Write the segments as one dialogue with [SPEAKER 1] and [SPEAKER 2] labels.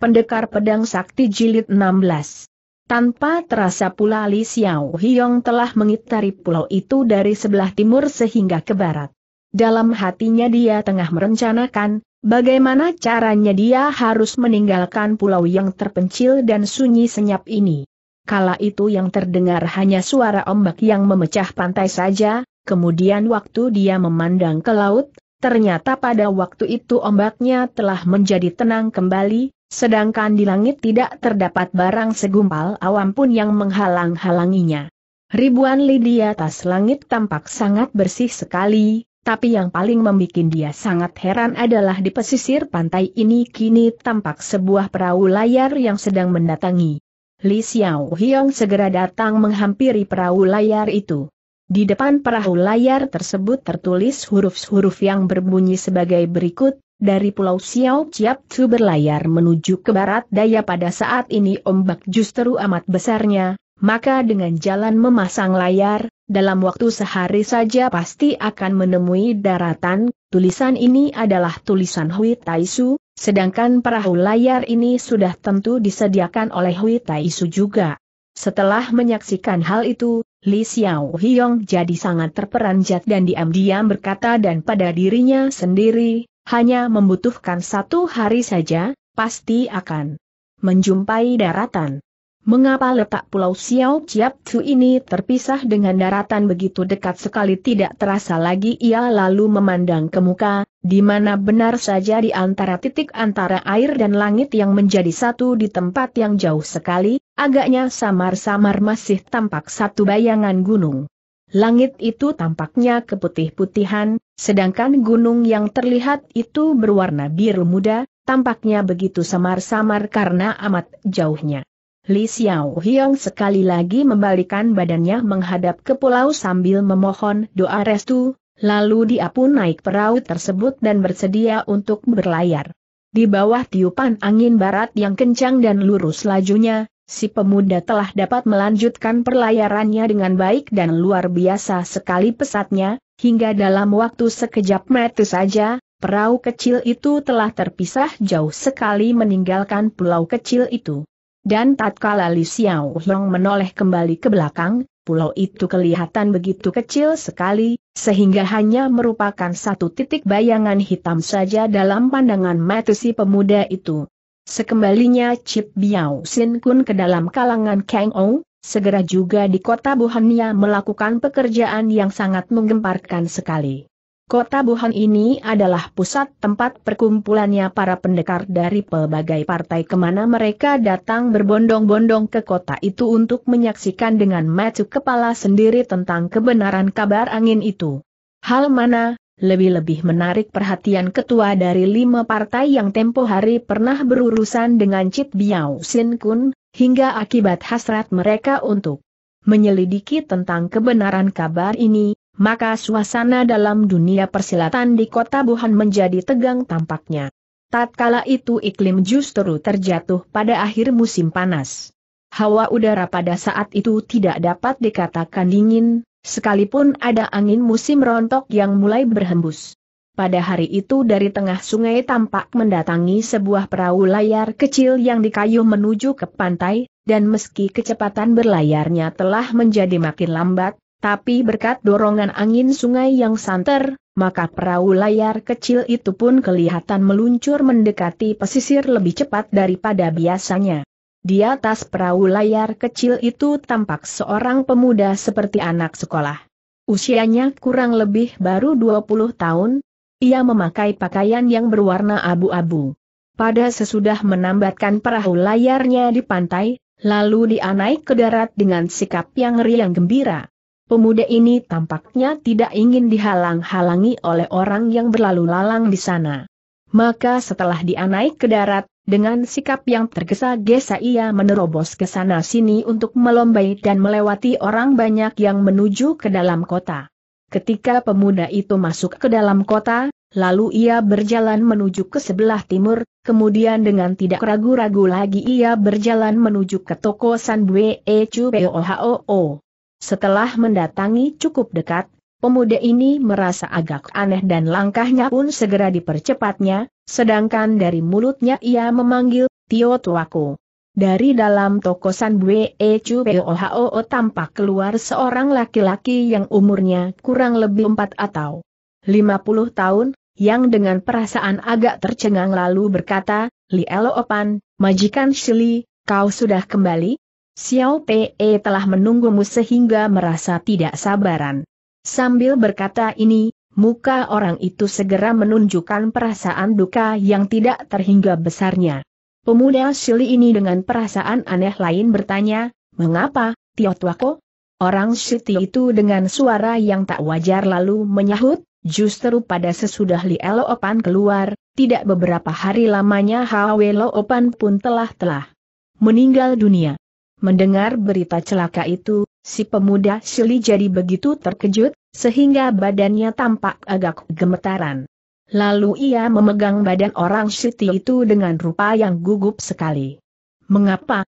[SPEAKER 1] Pendekar Pedang Sakti Jilid 16. Tanpa terasa pula Li Xiao Hiong telah mengitari pulau itu dari sebelah timur sehingga ke barat. Dalam hatinya dia tengah merencanakan, bagaimana caranya dia harus meninggalkan pulau yang terpencil dan sunyi senyap ini. Kala itu yang terdengar hanya suara ombak yang memecah pantai saja, kemudian waktu dia memandang ke laut, ternyata pada waktu itu ombaknya telah menjadi tenang kembali, Sedangkan di langit tidak terdapat barang segumpal awam pun yang menghalang-halanginya. Ribuan li di atas langit tampak sangat bersih sekali, tapi yang paling membuat dia sangat heran adalah di pesisir pantai ini kini tampak sebuah perahu layar yang sedang mendatangi. Li Xiao Hiong segera datang menghampiri perahu layar itu. Di depan perahu layar tersebut tertulis huruf-huruf yang berbunyi sebagai berikut, dari pulau Xiao Ciap tu berlayar menuju ke barat daya pada saat ini ombak justru amat besarnya, maka dengan jalan memasang layar, dalam waktu sehari saja pasti akan menemui daratan, tulisan ini adalah tulisan Hui Taisu, sedangkan perahu layar ini sudah tentu disediakan oleh Hui Taisu juga. Setelah menyaksikan hal itu, Li Xiao Hiong jadi sangat terperanjat dan diam-diam berkata dan pada dirinya sendiri, hanya membutuhkan satu hari saja, pasti akan menjumpai daratan. Mengapa letak Pulau Xiao Chiap Tzu ini terpisah dengan daratan begitu dekat sekali tidak terasa lagi ia lalu memandang ke muka, di mana benar saja di antara titik antara air dan langit yang menjadi satu di tempat yang jauh sekali, agaknya samar-samar masih tampak satu bayangan gunung. Langit itu tampaknya keputih-putihan, Sedangkan gunung yang terlihat itu berwarna biru muda, tampaknya begitu samar-samar karena amat jauhnya. Li Xiao Hiong sekali lagi membalikan badannya menghadap ke pulau sambil memohon doa restu, lalu dia pun naik perahu tersebut dan bersedia untuk berlayar. Di bawah tiupan angin barat yang kencang dan lurus lajunya, si pemuda telah dapat melanjutkan perlayarannya dengan baik dan luar biasa sekali pesatnya, hingga dalam waktu sekejap mata saja, perahu kecil itu telah terpisah jauh sekali meninggalkan pulau kecil itu. Dan tatkala Li Xiao Hong menoleh kembali ke belakang, pulau itu kelihatan begitu kecil sekali, sehingga hanya merupakan satu titik bayangan hitam saja dalam pandangan mata si pemuda itu. Sekembalinya Chip Biao Sin Kun ke dalam kalangan Kang Ou, segera juga di kota Buhannya melakukan pekerjaan yang sangat menggemparkan sekali. Kota Buhan ini adalah pusat tempat perkumpulannya para pendekar dari pelbagai partai kemana mereka datang berbondong-bondong ke kota itu untuk menyaksikan dengan mata kepala sendiri tentang kebenaran kabar angin itu. Hal mana, lebih-lebih menarik perhatian ketua dari lima partai yang tempo hari pernah berurusan dengan Cip Biao Sin Kun, hingga akibat hasrat mereka untuk menyelidiki tentang kebenaran kabar ini, maka suasana dalam dunia persilatan di kota Wuhan menjadi tegang tampaknya. Tatkala itu iklim justru terjatuh pada akhir musim panas. Hawa udara pada saat itu tidak dapat dikatakan dingin, Sekalipun ada angin musim rontok yang mulai berhembus. Pada hari itu dari tengah sungai tampak mendatangi sebuah perahu layar kecil yang dikayuh menuju ke pantai, dan meski kecepatan berlayarnya telah menjadi makin lambat, tapi berkat dorongan angin sungai yang santer, maka perahu layar kecil itu pun kelihatan meluncur mendekati pesisir lebih cepat daripada biasanya. Di atas perahu layar kecil itu tampak seorang pemuda seperti anak sekolah. Usianya kurang lebih baru 20 tahun, ia memakai pakaian yang berwarna abu-abu. Pada sesudah menambatkan perahu layarnya di pantai, lalu dia naik ke darat dengan sikap yang riang gembira. Pemuda ini tampaknya tidak ingin dihalang-halangi oleh orang yang berlalu lalang di sana. Maka setelah dia naik ke darat, dengan sikap yang tergesa-gesa ia menerobos ke sana-sini untuk melombai dan melewati orang banyak yang menuju ke dalam kota. Ketika pemuda itu masuk ke dalam kota, lalu ia berjalan menuju ke sebelah timur, kemudian dengan tidak ragu-ragu lagi ia berjalan menuju ke toko San Bue Chu Setelah mendatangi cukup dekat, Pemuda ini merasa agak aneh dan langkahnya pun segera dipercepatnya, sedangkan dari mulutnya ia memanggil, Tio tuaku. Dari dalam tokosan Bwe Chu Pohoo tampak keluar seorang laki-laki yang umurnya kurang lebih 4 atau 50 tahun, yang dengan perasaan agak tercengang lalu berkata, Li Opan, majikan Shili, kau sudah kembali? Xiao Pe telah menunggumu sehingga merasa tidak sabaran. Sambil berkata ini, muka orang itu segera menunjukkan perasaan duka yang tidak terhingga besarnya. Pemuda Shili ini dengan perasaan aneh lain bertanya, mengapa, Tiotwako? Orang Shiti itu dengan suara yang tak wajar lalu menyahut, justru pada sesudah Li Open keluar, tidak beberapa hari lamanya Hwe Open pun telah-telah meninggal dunia. Mendengar berita celaka itu, Si pemuda Shili jadi begitu terkejut, sehingga badannya tampak agak gemetaran. Lalu ia memegang badan orang Siti itu dengan rupa yang gugup sekali. Mengapa?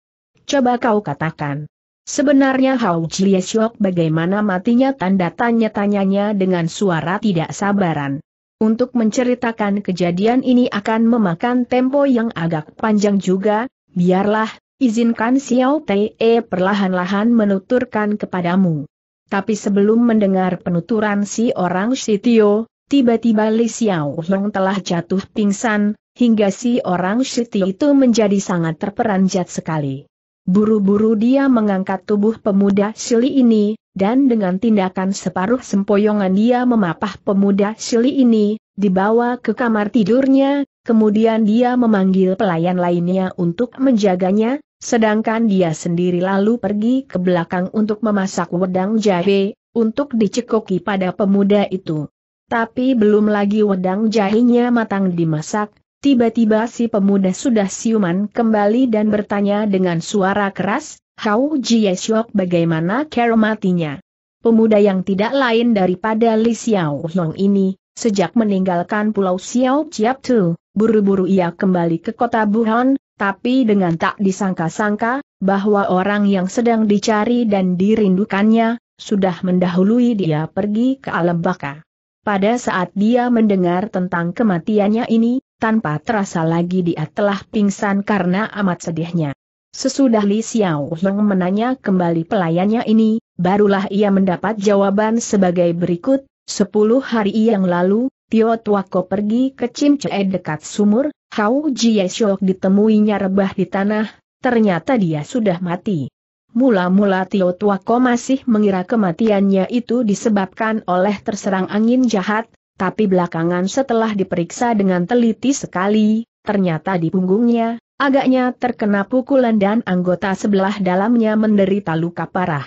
[SPEAKER 1] Coba kau katakan. Sebenarnya Hao Jie Shok bagaimana matinya tanda tanya-tanyanya dengan suara tidak sabaran. Untuk menceritakan kejadian ini akan memakan tempo yang agak panjang juga, biarlah, Izinkan Xiao Te eh, perlahan-lahan menuturkan kepadamu. Tapi sebelum mendengar penuturan si orang Sitio, tiba-tiba Li Xiao Hong telah jatuh pingsan, hingga si orang Sitio itu menjadi sangat terperanjat sekali. Buru-buru dia mengangkat tubuh pemuda Sili ini, dan dengan tindakan separuh sempoyongan dia memapah pemuda Sili ini, dibawa ke kamar tidurnya, kemudian dia memanggil pelayan lainnya untuk menjaganya, Sedangkan dia sendiri lalu pergi ke belakang untuk memasak wedang jahe, untuk dicekoki pada pemuda itu. Tapi belum lagi wedang jahenya matang dimasak, tiba-tiba si pemuda sudah siuman kembali dan bertanya dengan suara keras, "Hau Jie Shok bagaimana cara matinya? Pemuda yang tidak lain daripada Li Xiao Long ini, sejak meninggalkan pulau Xiao Chiap Tu, buru-buru ia kembali ke kota Wuhan, tapi dengan tak disangka-sangka, bahwa orang yang sedang dicari dan dirindukannya, sudah mendahului dia pergi ke alam baka. Pada saat dia mendengar tentang kematiannya ini, tanpa terasa lagi dia telah pingsan karena amat sedihnya. Sesudah Li Xiao Long menanya kembali pelayannya ini, barulah ia mendapat jawaban sebagai berikut, Sepuluh hari yang lalu, Tio Tuako pergi ke Cimcee dekat sumur, Hau Jie Shok ditemuinya rebah di tanah, ternyata dia sudah mati. Mula-mula Tio Tuako masih mengira kematiannya itu disebabkan oleh terserang angin jahat, tapi belakangan setelah diperiksa dengan teliti sekali, ternyata di punggungnya, agaknya terkena pukulan dan anggota sebelah dalamnya menderita luka parah.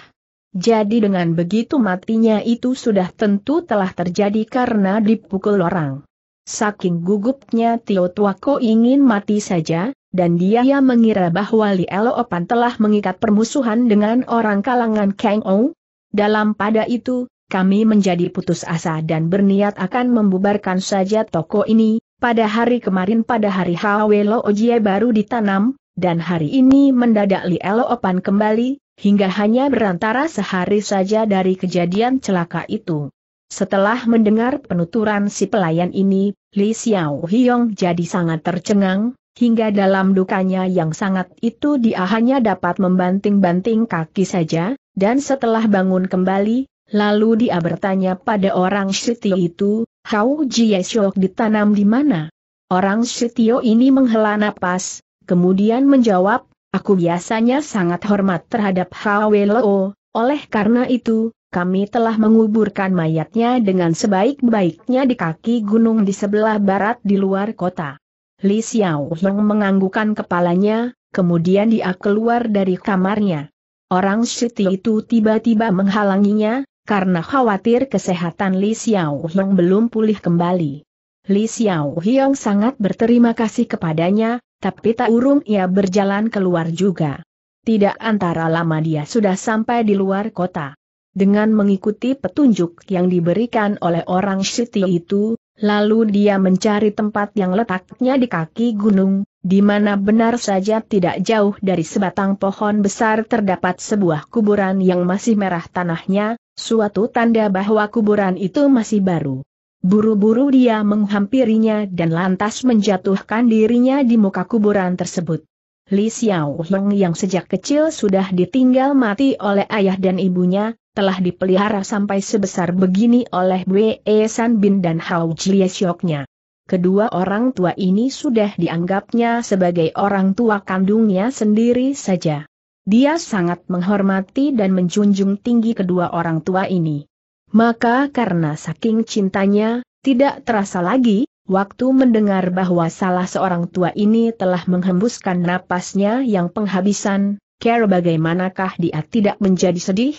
[SPEAKER 1] Jadi dengan begitu matinya itu sudah tentu telah terjadi karena dipukul orang. Saking gugupnya Tio Tuako ingin mati saja, dan dia mengira bahwa Li Opan telah mengikat permusuhan dengan orang kalangan Kang Ou. Dalam pada itu, kami menjadi putus asa dan berniat akan membubarkan saja toko ini, pada hari kemarin pada hari Hawelo Ojie baru ditanam, dan hari ini mendadak Li Opan kembali, hingga hanya berantara sehari saja dari kejadian celaka itu. Setelah mendengar penuturan si pelayan ini, Li Xiao Hiong jadi sangat tercengang, hingga dalam dukanya yang sangat itu dia hanya dapat membanting-banting kaki saja, dan setelah bangun kembali, lalu dia bertanya pada orang Shitio itu, Hao Jie Shok ditanam di mana? Orang Shitio ini menghela napas, kemudian menjawab, Aku biasanya sangat hormat terhadap Hawelo, oleh karena itu, kami telah menguburkan mayatnya dengan sebaik-baiknya di kaki gunung di sebelah barat di luar kota. Li Xiao Hong menganggukan kepalanya, kemudian dia keluar dari kamarnya. Orang Siti itu tiba-tiba menghalanginya, karena khawatir kesehatan Li Xiao Hong belum pulih kembali. Li Xiao Hiong sangat berterima kasih kepadanya, tapi tak urung ia berjalan keluar juga. Tidak antara lama dia sudah sampai di luar kota. Dengan mengikuti petunjuk yang diberikan oleh orang Siti itu, lalu dia mencari tempat yang letaknya di kaki gunung, di mana benar saja tidak jauh dari sebatang pohon besar terdapat sebuah kuburan yang masih merah tanahnya, suatu tanda bahwa kuburan itu masih baru. Buru-buru dia menghampirinya dan lantas menjatuhkan dirinya di muka kuburan tersebut. Li Xiao Hong yang sejak kecil sudah ditinggal mati oleh ayah dan ibunya, telah dipelihara sampai sebesar begini oleh Wei San Bin dan Hao Jie Xioknya. Kedua orang tua ini sudah dianggapnya sebagai orang tua kandungnya sendiri saja. Dia sangat menghormati dan menjunjung tinggi kedua orang tua ini. Maka karena saking cintanya, tidak terasa lagi, waktu mendengar bahwa salah seorang tua ini telah menghembuskan napasnya yang penghabisan, care bagaimanakah dia tidak menjadi sedih?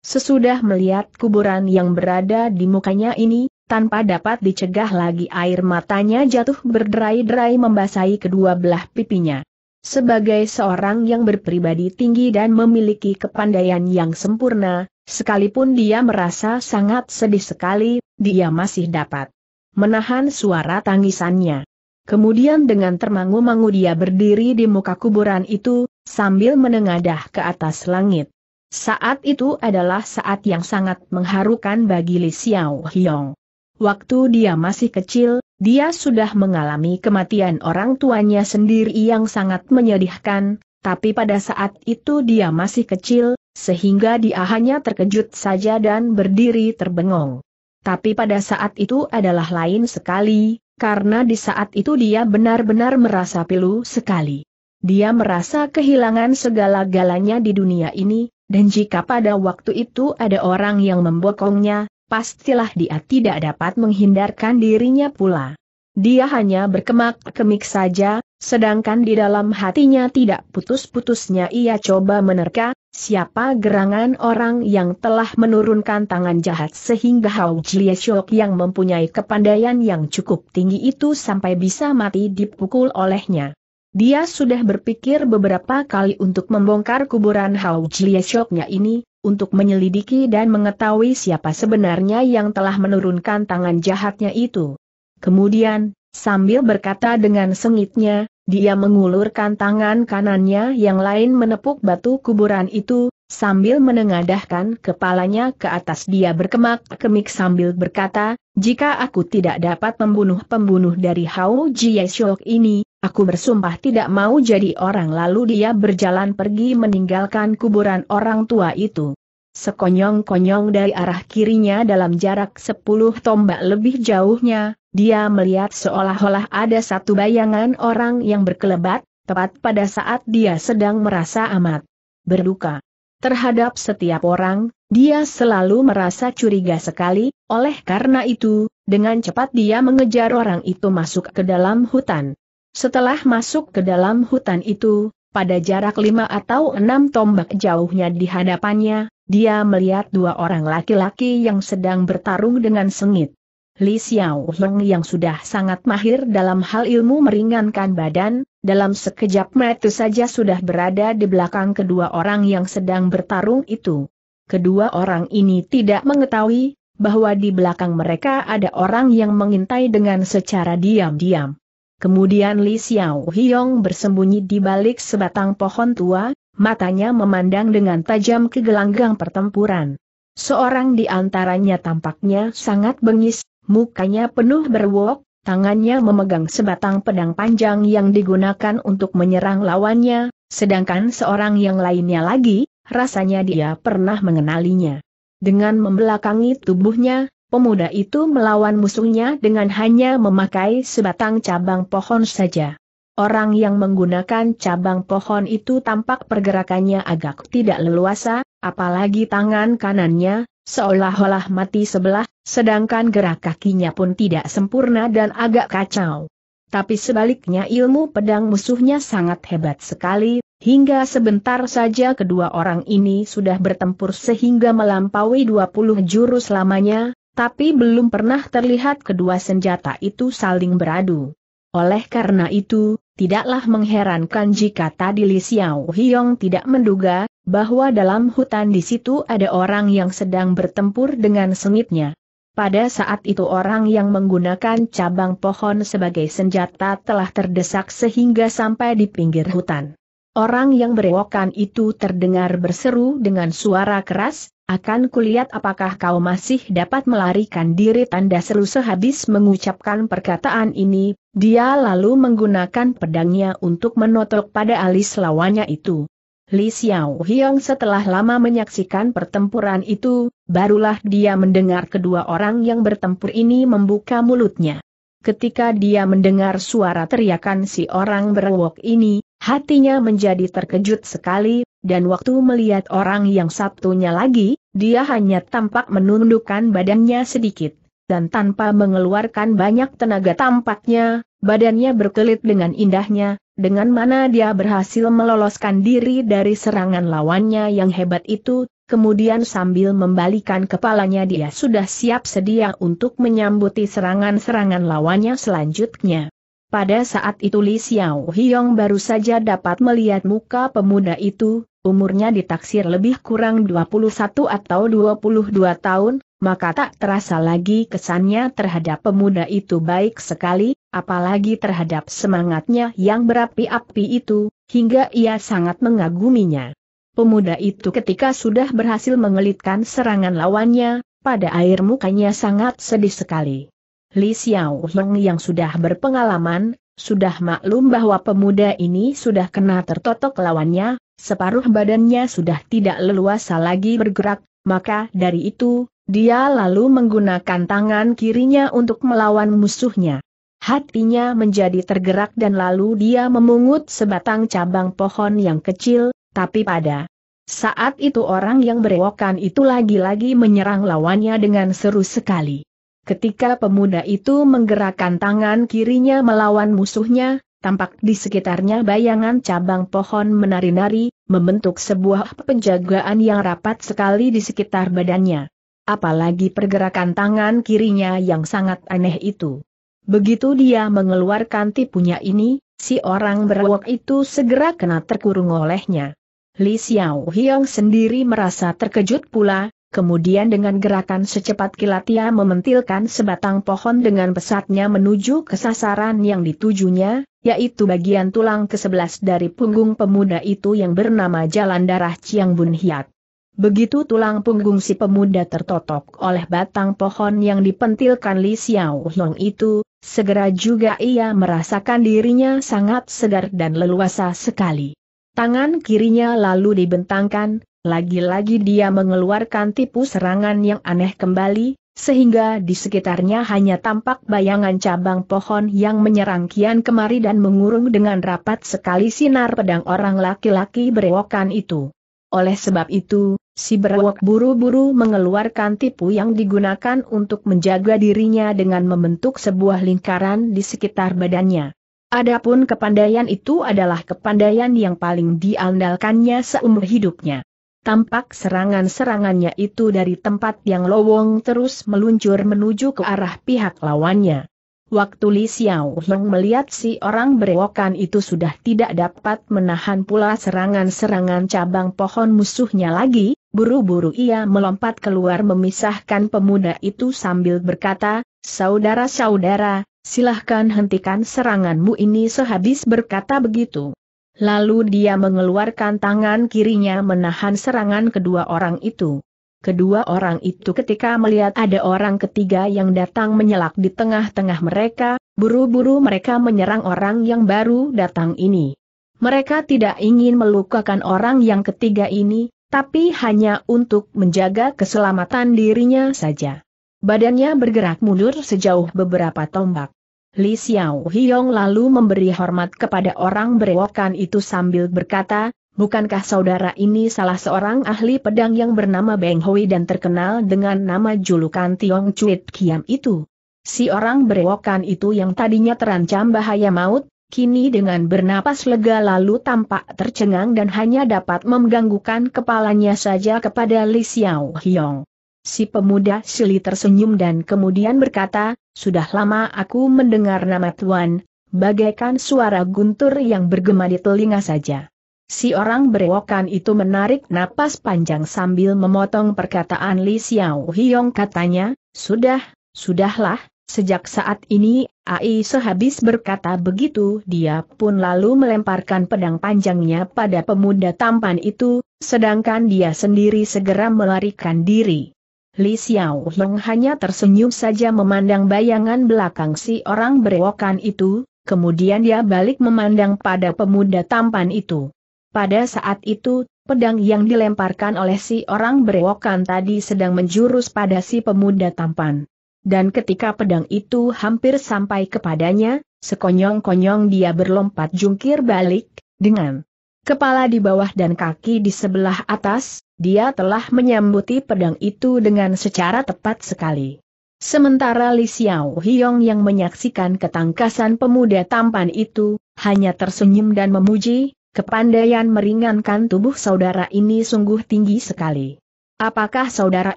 [SPEAKER 1] Sesudah melihat kuburan yang berada di mukanya ini, tanpa dapat dicegah lagi air matanya jatuh berderai-derai membasahi kedua belah pipinya. Sebagai seorang yang berpribadi tinggi dan memiliki kepandaian yang sempurna, Sekalipun dia merasa sangat sedih sekali, dia masih dapat menahan suara tangisannya. Kemudian dengan termangu-mangu dia berdiri di muka kuburan itu, sambil menengadah ke atas langit. Saat itu adalah saat yang sangat mengharukan bagi Li Xiao Hiong. Waktu dia masih kecil, dia sudah mengalami kematian orang tuanya sendiri yang sangat menyedihkan, tapi pada saat itu dia masih kecil, sehingga dia hanya terkejut saja dan berdiri terbengong. Tapi pada saat itu adalah lain sekali, karena di saat itu dia benar-benar merasa pilu sekali. Dia merasa kehilangan segala-galanya di dunia ini, dan jika pada waktu itu ada orang yang membokongnya, pastilah dia tidak dapat menghindarkan dirinya pula. Dia hanya berkemak-kemik saja, Sedangkan di dalam hatinya tidak putus-putusnya ia coba menerka, siapa gerangan orang yang telah menurunkan tangan jahat sehingga Hao Jie Shok yang mempunyai kepandaian yang cukup tinggi itu sampai bisa mati dipukul olehnya. Dia sudah berpikir beberapa kali untuk membongkar kuburan Hao Jie Shoknya ini, untuk menyelidiki dan mengetahui siapa sebenarnya yang telah menurunkan tangan jahatnya itu. Kemudian, sambil berkata dengan sengitnya, dia mengulurkan tangan kanannya yang lain menepuk batu kuburan itu, sambil menengadahkan kepalanya ke atas dia berkemak-kemik sambil berkata, jika aku tidak dapat membunuh pembunuh dari Hao Jie Shok ini, aku bersumpah tidak mau jadi orang lalu dia berjalan pergi meninggalkan kuburan orang tua itu. Sekonyong-konyong dari arah kirinya dalam jarak sepuluh tombak lebih jauhnya, dia melihat seolah-olah ada satu bayangan orang yang berkelebat, tepat pada saat dia sedang merasa amat berduka. Terhadap setiap orang, dia selalu merasa curiga sekali, oleh karena itu, dengan cepat dia mengejar orang itu masuk ke dalam hutan. Setelah masuk ke dalam hutan itu, pada jarak lima atau enam tombak jauhnya di hadapannya, dia melihat dua orang laki-laki yang sedang bertarung dengan sengit. Li Xiao yang sudah sangat mahir dalam hal ilmu meringankan badan, dalam sekejap mata saja sudah berada di belakang kedua orang yang sedang bertarung itu. Kedua orang ini tidak mengetahui bahwa di belakang mereka ada orang yang mengintai dengan secara diam-diam. Kemudian Li Xiao Hiong bersembunyi di balik sebatang pohon tua, matanya memandang dengan tajam ke gelanggang pertempuran. Seorang di antaranya tampaknya sangat bengis, mukanya penuh berwok, tangannya memegang sebatang pedang panjang yang digunakan untuk menyerang lawannya, sedangkan seorang yang lainnya lagi, rasanya dia pernah mengenalinya. Dengan membelakangi tubuhnya, pemuda itu melawan musuhnya dengan hanya memakai sebatang cabang pohon saja. Orang yang menggunakan cabang pohon itu tampak pergerakannya agak tidak leluasa, apalagi tangan kanannya, seolah-olah mati sebelah, sedangkan gerak kakinya pun tidak sempurna dan agak kacau. Tapi sebaliknya ilmu pedang musuhnya sangat hebat sekali, hingga sebentar saja kedua orang ini sudah bertempur sehingga melampaui 20 jurus lamanya, tapi belum pernah terlihat kedua senjata itu saling beradu. Oleh karena itu, tidaklah mengherankan jika tadi Li Xiao Hiong tidak menduga, bahwa dalam hutan di situ ada orang yang sedang bertempur dengan sengitnya. Pada saat itu orang yang menggunakan cabang pohon sebagai senjata telah terdesak sehingga sampai di pinggir hutan. Orang yang berewokan itu terdengar berseru dengan suara keras, akan kulihat apakah kau masih dapat melarikan diri tanda seru sehabis mengucapkan perkataan ini, dia lalu menggunakan pedangnya untuk menotok pada alis lawannya itu. Li Xiao Hiong setelah lama menyaksikan pertempuran itu, barulah dia mendengar kedua orang yang bertempur ini membuka mulutnya. Ketika dia mendengar suara teriakan si orang berwok ini, Hatinya menjadi terkejut sekali, dan waktu melihat orang yang satunya lagi, dia hanya tampak menundukkan badannya sedikit, dan tanpa mengeluarkan banyak tenaga tampaknya, badannya berkelit dengan indahnya, dengan mana dia berhasil meloloskan diri dari serangan lawannya yang hebat itu, kemudian sambil membalikan kepalanya dia sudah siap sedia untuk menyambuti serangan-serangan lawannya selanjutnya. Pada saat itu Li Xiao Hiong baru saja dapat melihat muka pemuda itu, umurnya ditaksir lebih kurang 21 atau 22 tahun, maka tak terasa lagi kesannya terhadap pemuda itu baik sekali, apalagi terhadap semangatnya yang berapi-api itu, hingga ia sangat mengaguminya. Pemuda itu ketika sudah berhasil mengelitkan serangan lawannya, pada air mukanya sangat sedih sekali. Li Xiao Heng yang sudah berpengalaman, sudah maklum bahwa pemuda ini sudah kena tertotok lawannya, separuh badannya sudah tidak leluasa lagi bergerak, maka dari itu, dia lalu menggunakan tangan kirinya untuk melawan musuhnya. Hatinya menjadi tergerak dan lalu dia memungut sebatang cabang pohon yang kecil, tapi pada saat itu orang yang berewokan itu lagi-lagi menyerang lawannya dengan seru sekali. Ketika pemuda itu menggerakkan tangan kirinya melawan musuhnya, tampak di sekitarnya bayangan cabang pohon menari-nari, membentuk sebuah penjagaan yang rapat sekali di sekitar badannya. Apalagi pergerakan tangan kirinya yang sangat aneh itu. Begitu dia mengeluarkan tipunya ini, si orang berwok itu segera kena terkurung olehnya. Li Xiao Hiong sendiri merasa terkejut pula, Kemudian dengan gerakan secepat kilat ia mementilkan sebatang pohon dengan pesatnya menuju ke sasaran yang ditujunya, yaitu bagian tulang ke-11 dari punggung pemuda itu yang bernama Jalan Darah Chiang Bun Hiat. Begitu tulang punggung si pemuda tertotok oleh batang pohon yang dipentilkan Li Xiao Hong itu, segera juga ia merasakan dirinya sangat segar dan leluasa sekali. Tangan kirinya lalu dibentangkan, lagi-lagi dia mengeluarkan tipu serangan yang aneh kembali, sehingga di sekitarnya hanya tampak bayangan cabang pohon yang menyerang kian kemari dan mengurung dengan rapat sekali sinar pedang orang laki-laki berewokan itu. Oleh sebab itu, si berewok buru-buru mengeluarkan tipu yang digunakan untuk menjaga dirinya dengan membentuk sebuah lingkaran di sekitar badannya. Adapun kepandaian itu adalah kepandaian yang paling diandalkannya seumur hidupnya. Tampak serangan-serangannya itu dari tempat yang lowong terus meluncur menuju ke arah pihak lawannya. Waktu Li Xiao Hong melihat si orang berewokan itu sudah tidak dapat menahan pula serangan-serangan cabang pohon musuhnya lagi, buru-buru ia melompat keluar memisahkan pemuda itu sambil berkata, Saudara-saudara, silahkan hentikan seranganmu ini sehabis berkata begitu. Lalu dia mengeluarkan tangan kirinya menahan serangan kedua orang itu. Kedua orang itu ketika melihat ada orang ketiga yang datang menyelak di tengah-tengah mereka, buru-buru mereka menyerang orang yang baru datang ini. Mereka tidak ingin melukakan orang yang ketiga ini, tapi hanya untuk menjaga keselamatan dirinya saja. Badannya bergerak mundur sejauh beberapa tombak. Li Xiao Hiong lalu memberi hormat kepada orang berewokan itu sambil berkata, Bukankah saudara ini salah seorang ahli pedang yang bernama Beng Hui dan terkenal dengan nama julukan Tiong Chuit Kiam itu? Si orang berewokan itu yang tadinya terancam bahaya maut, kini dengan bernapas lega lalu tampak tercengang dan hanya dapat mengganggukan kepalanya saja kepada Li Xiao Hiong. Si pemuda Sili tersenyum dan kemudian berkata, Sudah lama aku mendengar nama Tuan, bagaikan suara guntur yang bergema di telinga saja. Si orang berewokan itu menarik napas panjang sambil memotong perkataan Li Xiao Hiong katanya, Sudah, sudahlah, sejak saat ini, Ai sehabis berkata begitu dia pun lalu melemparkan pedang panjangnya pada pemuda tampan itu, sedangkan dia sendiri segera melarikan diri. Li Xiao Hong hanya tersenyum saja memandang bayangan belakang si orang berewokan itu, kemudian dia balik memandang pada pemuda tampan itu. Pada saat itu, pedang yang dilemparkan oleh si orang berewokan tadi sedang menjurus pada si pemuda tampan. Dan ketika pedang itu hampir sampai kepadanya, sekonyong-konyong dia berlompat jungkir balik, dengan kepala di bawah dan kaki di sebelah atas, dia telah menyambuti pedang itu dengan secara tepat sekali. Sementara Li Xiao Hiong yang menyaksikan ketangkasan pemuda tampan itu, hanya tersenyum dan memuji, kepandaian meringankan tubuh saudara ini sungguh tinggi sekali. Apakah saudara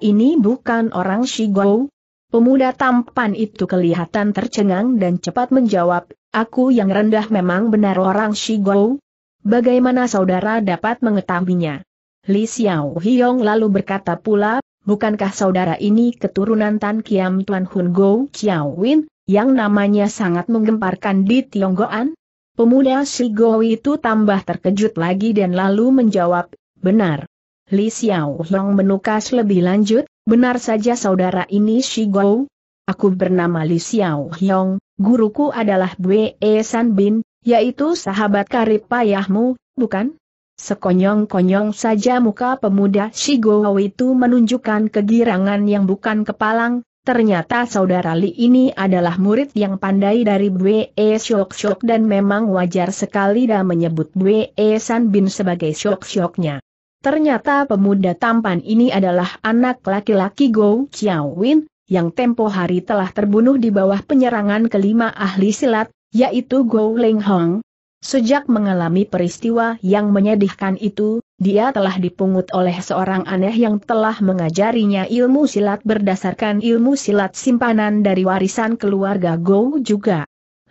[SPEAKER 1] ini bukan orang Shigou? Pemuda tampan itu kelihatan tercengang dan cepat menjawab, aku yang rendah memang benar orang Shigou, Bagaimana saudara dapat mengetahuinya? Li Xiao Hiong lalu berkata pula, bukankah saudara ini keturunan Tan Kiam Tuan Hun Go Chiao Win, yang namanya sangat menggemparkan di Tionggoan? Pemuda si Go itu tambah terkejut lagi dan lalu menjawab, benar. Li Xiao Hiong menukas lebih lanjut, benar saja saudara ini si Go. Aku bernama Li Xiao Hiong, guruku adalah Bue San Bin, yaitu sahabat karib payahmu, bukan? Sekonyong-konyong saja muka pemuda Shigowo itu menunjukkan kegirangan yang bukan kepalang, ternyata saudara Li ini adalah murid yang pandai dari Bwe Shok Shok dan memang wajar sekali dia menyebut Bwe e San Bin sebagai Shok Shoknya. Ternyata pemuda tampan ini adalah anak laki-laki Go Chiao Win, yang tempo hari telah terbunuh di bawah penyerangan kelima ahli silat, yaitu Go Leng Hong. Sejak mengalami peristiwa yang menyedihkan itu, dia telah dipungut oleh seorang aneh yang telah mengajarinya ilmu silat berdasarkan ilmu silat simpanan dari warisan keluarga Go juga.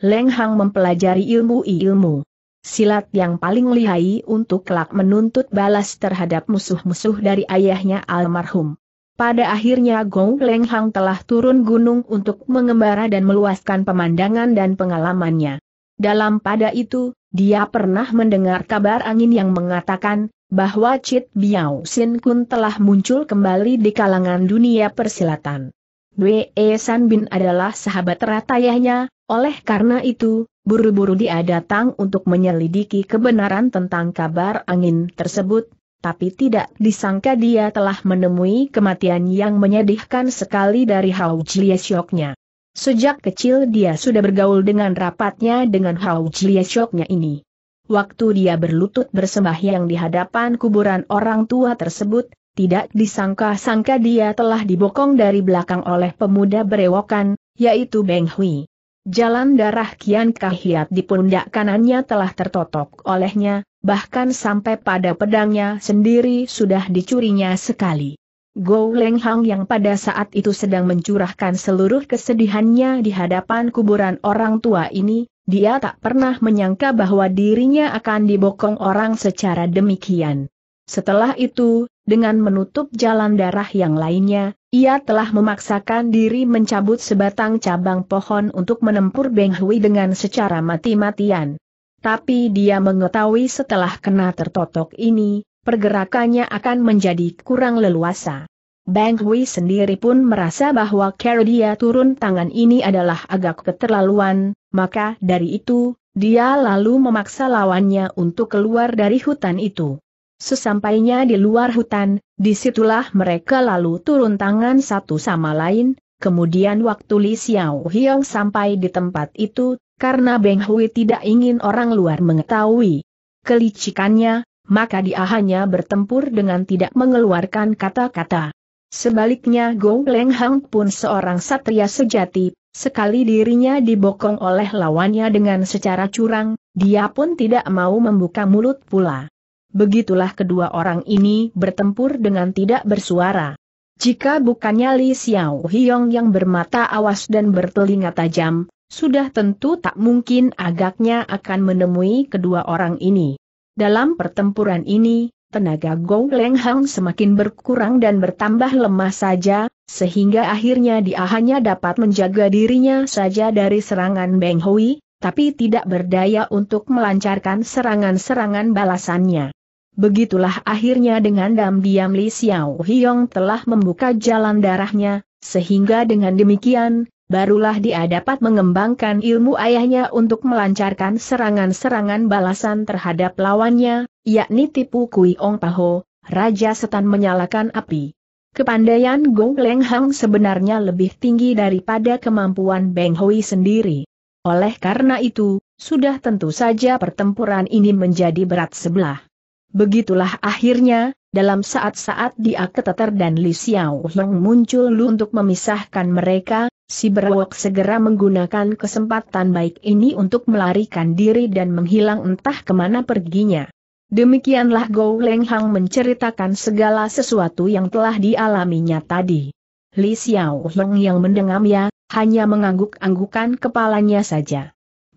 [SPEAKER 1] Leng Hang mempelajari ilmu-ilmu silat yang paling lihai untuk kelak menuntut balas terhadap musuh-musuh dari ayahnya almarhum. Pada akhirnya Gong Lenghang telah turun gunung untuk mengembara dan meluaskan pemandangan dan pengalamannya. Dalam pada itu, dia pernah mendengar kabar angin yang mengatakan, bahwa Chit Biao Sin Kun telah muncul kembali di kalangan dunia persilatan. Wei San Bin adalah sahabat ratayahnya, oleh karena itu, buru-buru dia datang untuk menyelidiki kebenaran tentang kabar angin tersebut, tapi tidak disangka dia telah menemui kematian yang menyedihkan sekali dari Hao Jie Shoknya. Sejak kecil dia sudah bergaul dengan rapatnya dengan Hao Jie Shoknya ini. Waktu dia berlutut bersembahyang di hadapan kuburan orang tua tersebut, tidak disangka-sangka dia telah dibokong dari belakang oleh pemuda berewokan, yaitu Beng Hui. Jalan darah Kian Kahiat di pundak kanannya telah tertotok olehnya, bahkan sampai pada pedangnya sendiri sudah dicurinya sekali. Go Leng Hang yang pada saat itu sedang mencurahkan seluruh kesedihannya di hadapan kuburan orang tua ini, dia tak pernah menyangka bahwa dirinya akan dibokong orang secara demikian. Setelah itu, dengan menutup jalan darah yang lainnya, ia telah memaksakan diri mencabut sebatang cabang pohon untuk menempur Beng Hui dengan secara mati-matian. Tapi dia mengetahui setelah kena tertotok ini, pergerakannya akan menjadi kurang leluasa. Bang Hui sendiri pun merasa bahwa cara dia turun tangan ini adalah agak keterlaluan, maka dari itu, dia lalu memaksa lawannya untuk keluar dari hutan itu. Sesampainya di luar hutan, disitulah mereka lalu turun tangan satu sama lain, kemudian waktu Li Xiao Hiong sampai di tempat itu, karena Beng Hui tidak ingin orang luar mengetahui kelicikannya, maka dia hanya bertempur dengan tidak mengeluarkan kata-kata. Sebaliknya Go Leng Hang pun seorang satria sejati, sekali dirinya dibokong oleh lawannya dengan secara curang, dia pun tidak mau membuka mulut pula. Begitulah kedua orang ini bertempur dengan tidak bersuara. Jika bukannya Li Xiao Hiong yang bermata awas dan bertelinga tajam, sudah tentu tak mungkin agaknya akan menemui kedua orang ini. Dalam pertempuran ini, tenaga Gong Leng Hang semakin berkurang dan bertambah lemah saja, sehingga akhirnya dia hanya dapat menjaga dirinya saja dari serangan Beng Hui, tapi tidak berdaya untuk melancarkan serangan-serangan balasannya. Begitulah akhirnya dengan diam-diam Li Xiao Hiong telah membuka jalan darahnya, sehingga dengan demikian, barulah dia dapat mengembangkan ilmu ayahnya untuk melancarkan serangan-serangan balasan terhadap lawannya, yakni tipu Kui Ong Paho, Raja Setan menyalakan api. Kepandaian Gong Leng Hang sebenarnya lebih tinggi daripada kemampuan Beng Hui sendiri. Oleh karena itu, sudah tentu saja pertempuran ini menjadi berat sebelah. Begitulah akhirnya, dalam saat-saat dia keteter dan Li Xiao Hong muncul untuk memisahkan mereka, si berwok segera menggunakan kesempatan baik ini untuk melarikan diri dan menghilang entah kemana perginya. Demikianlah Gou Lenghang menceritakan segala sesuatu yang telah dialaminya tadi. Li Xiao Heng yang ya, hanya mengangguk-anggukan kepalanya saja.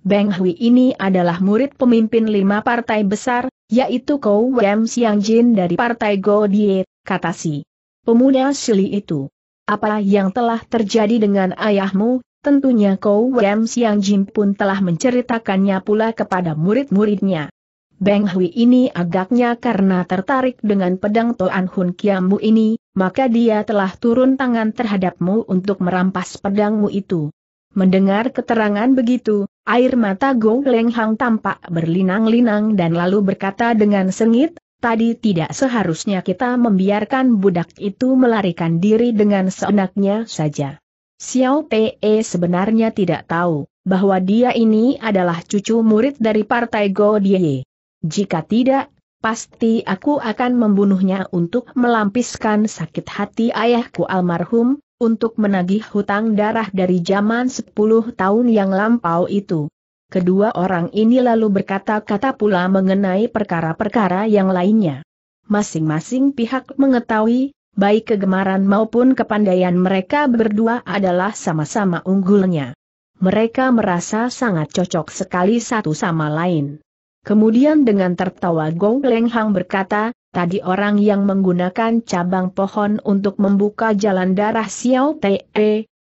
[SPEAKER 1] Beng Hui ini adalah murid pemimpin lima partai besar, yaitu Kou Wem Xiang Jin dari partai Go Diet, kata si pemuda Shili itu apa yang telah terjadi dengan ayahmu, tentunya Kou Wem Siang Jin pun telah menceritakannya pula kepada murid-muridnya. Beng Hui ini agaknya karena tertarik dengan pedang Toan Hun Kiamu ini, maka dia telah turun tangan terhadapmu untuk merampas pedangmu itu. Mendengar keterangan begitu, air mata Gong Leng Hang tampak berlinang-linang dan lalu berkata dengan sengit, tadi tidak seharusnya kita membiarkan budak itu melarikan diri dengan seenaknya saja. Xiao Pe sebenarnya tidak tahu bahwa dia ini adalah cucu murid dari partai Go Die. Jika tidak, pasti aku akan membunuhnya untuk melampiskan sakit hati ayahku almarhum, untuk menagih hutang darah dari zaman 10 tahun yang lampau itu. Kedua orang ini lalu berkata-kata pula mengenai perkara-perkara yang lainnya. Masing-masing pihak mengetahui, baik kegemaran maupun kepandaian mereka berdua adalah sama-sama unggulnya. Mereka merasa sangat cocok sekali satu sama lain. Kemudian dengan tertawa Gong Leng Hang berkata, tadi orang yang menggunakan cabang pohon untuk membuka jalan darah Xiao Te,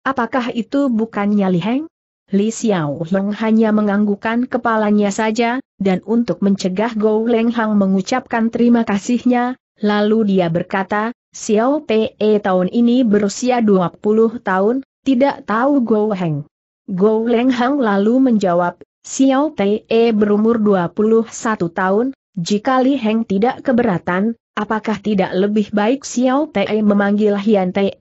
[SPEAKER 1] apakah itu bukannya Li Heng? Li Xiao Hong hanya menganggukkan kepalanya saja, dan untuk mencegah Gou Leng Hang mengucapkan terima kasihnya, lalu dia berkata, Xiao Pe tahun ini berusia 20 tahun, tidak tahu Gou Heng. Gou Leng Hang lalu menjawab, Xiao Pe berumur 21 tahun, jika Li Heng tidak keberatan, apakah tidak lebih baik Xiao Te memanggil Hian Te,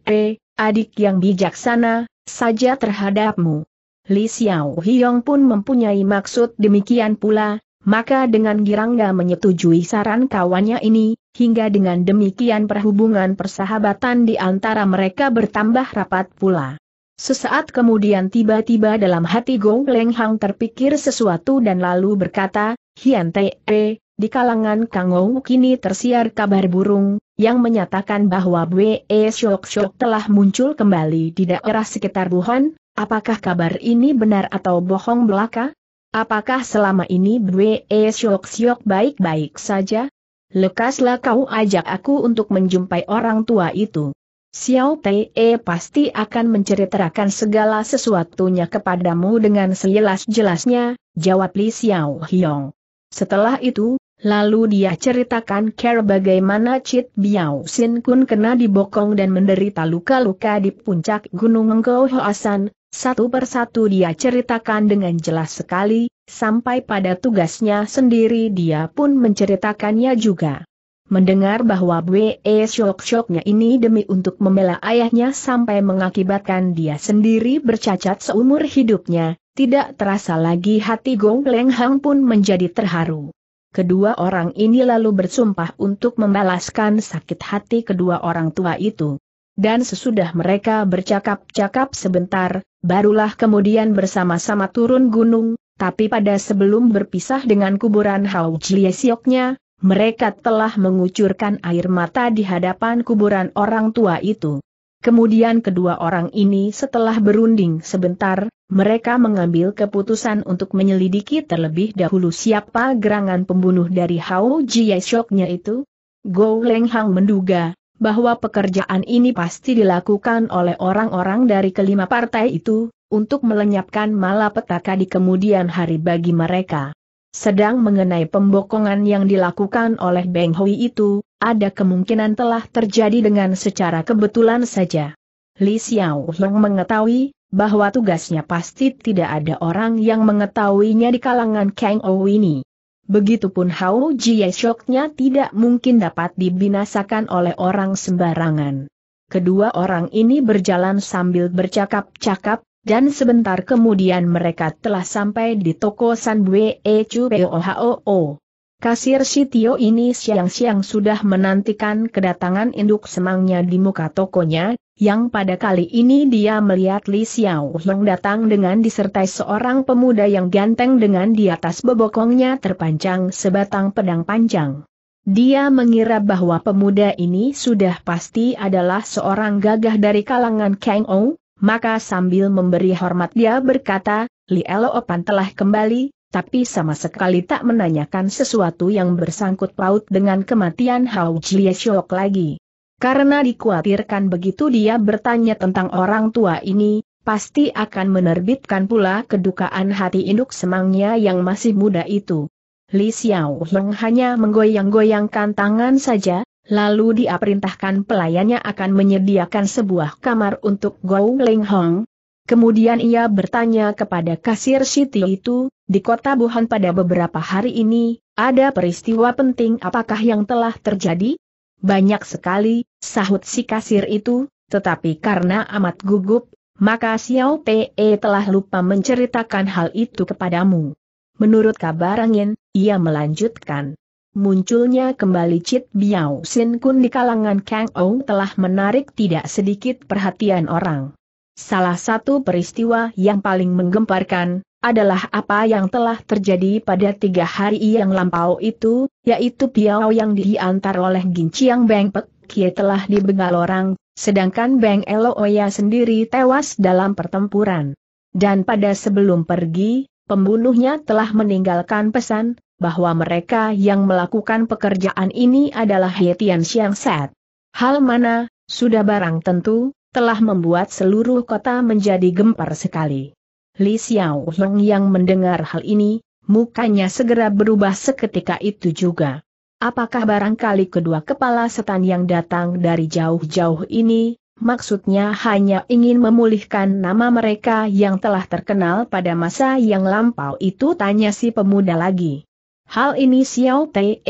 [SPEAKER 1] adik yang bijaksana, saja terhadapmu? Li Xiao Hiong pun mempunyai maksud demikian pula, maka dengan girangga menyetujui saran kawannya ini, hingga dengan demikian perhubungan persahabatan di antara mereka bertambah rapat pula. Sesaat kemudian tiba-tiba dalam hati Gong Leng Hang terpikir sesuatu dan lalu berkata, Hian Te, -e, eh, di kalangan Kang kini tersiar kabar burung, yang menyatakan bahwa Bwe Shok Shok telah muncul kembali di daerah sekitar Wuhan, Apakah kabar ini benar atau bohong belaka? Apakah selama ini Bwe e Syok Syok baik-baik saja? Lekaslah kau ajak aku untuk menjumpai orang tua itu. Xiao Te e pasti akan menceritakan segala sesuatunya kepadamu dengan sejelas-jelasnya, jawab Li Xiao Hyong. Setelah itu, lalu dia ceritakan care bagaimana Chit Biao Sin Kun kena dibokong dan menderita luka-luka di puncak Gunung Engkau Hoasan, satu persatu dia ceritakan dengan jelas sekali, sampai pada tugasnya sendiri dia pun menceritakannya juga. Mendengar bahwa BE syok-syoknya ini demi untuk membela ayahnya sampai mengakibatkan dia sendiri bercacat seumur hidupnya, tidak terasa lagi hati Gong Leng Hang pun menjadi terharu. Kedua orang ini lalu bersumpah untuk membalaskan sakit hati kedua orang tua itu. Dan sesudah mereka bercakap-cakap sebentar, barulah kemudian bersama-sama turun gunung, tapi pada sebelum berpisah dengan kuburan Hao Jie Sioknya, mereka telah mengucurkan air mata di hadapan kuburan orang tua itu. Kemudian kedua orang ini setelah berunding sebentar, mereka mengambil keputusan untuk menyelidiki terlebih dahulu siapa gerangan pembunuh dari Hao Jie Sioknya itu. Go Leng Hang menduga, bahwa pekerjaan ini pasti dilakukan oleh orang-orang dari kelima partai itu, untuk melenyapkan malapetaka di kemudian hari bagi mereka. Sedang mengenai pembokongan yang dilakukan oleh Beng Hui itu, ada kemungkinan telah terjadi dengan secara kebetulan saja. Li Xiao Long mengetahui, bahwa tugasnya pasti tidak ada orang yang mengetahuinya di kalangan Kang Ou ini. Begitupun Hao Jie Shoknya tidak mungkin dapat dibinasakan oleh orang sembarangan. Kedua orang ini berjalan sambil bercakap-cakap, dan sebentar kemudian mereka telah sampai di toko San Bue e Chu Pohoo. Kasir Sitio ini siang-siang sudah menantikan kedatangan induk semangnya di muka tokonya, yang pada kali ini dia melihat Li Xiao Long datang dengan disertai seorang pemuda yang ganteng dengan di atas bebokongnya terpanjang sebatang pedang panjang. Dia mengira bahwa pemuda ini sudah pasti adalah seorang gagah dari kalangan Kang Ou, maka sambil memberi hormat dia berkata, Li Eloopan telah kembali, tapi sama sekali tak menanyakan sesuatu yang bersangkut paut dengan kematian Hao Jie Shok lagi. Karena dikhawatirkan begitu dia bertanya tentang orang tua ini, pasti akan menerbitkan pula kedukaan hati induk semangnya yang masih muda itu. Li Xiao Heng hanya menggoyang-goyangkan tangan saja, lalu dia perintahkan pelayannya akan menyediakan sebuah kamar untuk Gou Ling Hong. Kemudian ia bertanya kepada kasir Siti itu, di kota Wuhan pada beberapa hari ini, ada peristiwa penting apakah yang telah terjadi? banyak sekali, sahut si kasir itu, tetapi karena amat gugup, maka Xiao Pei telah lupa menceritakan hal itu kepadamu. Menurut kabar angin, ia melanjutkan. Munculnya kembali Cit Biao Sin Kun di kalangan Kang Ong telah menarik tidak sedikit perhatian orang. Salah satu peristiwa yang paling menggemparkan, adalah apa yang telah terjadi pada tiga hari yang lampau itu, yaitu Piao yang diantar oleh Ginciang Beng Pek Kie telah dibegal orang, sedangkan Beng Elooya sendiri tewas dalam pertempuran. Dan pada sebelum pergi, pembunuhnya telah meninggalkan pesan, bahwa mereka yang melakukan pekerjaan ini adalah hietian Tian Set. Hal mana, sudah barang tentu, telah membuat seluruh kota menjadi gempar sekali. Li Xiao yang mendengar hal ini, mukanya segera berubah seketika itu juga. Apakah barangkali kedua kepala setan yang datang dari jauh-jauh ini, maksudnya hanya ingin memulihkan nama mereka yang telah terkenal pada masa yang lampau itu tanya si pemuda lagi. Hal ini Xiao Te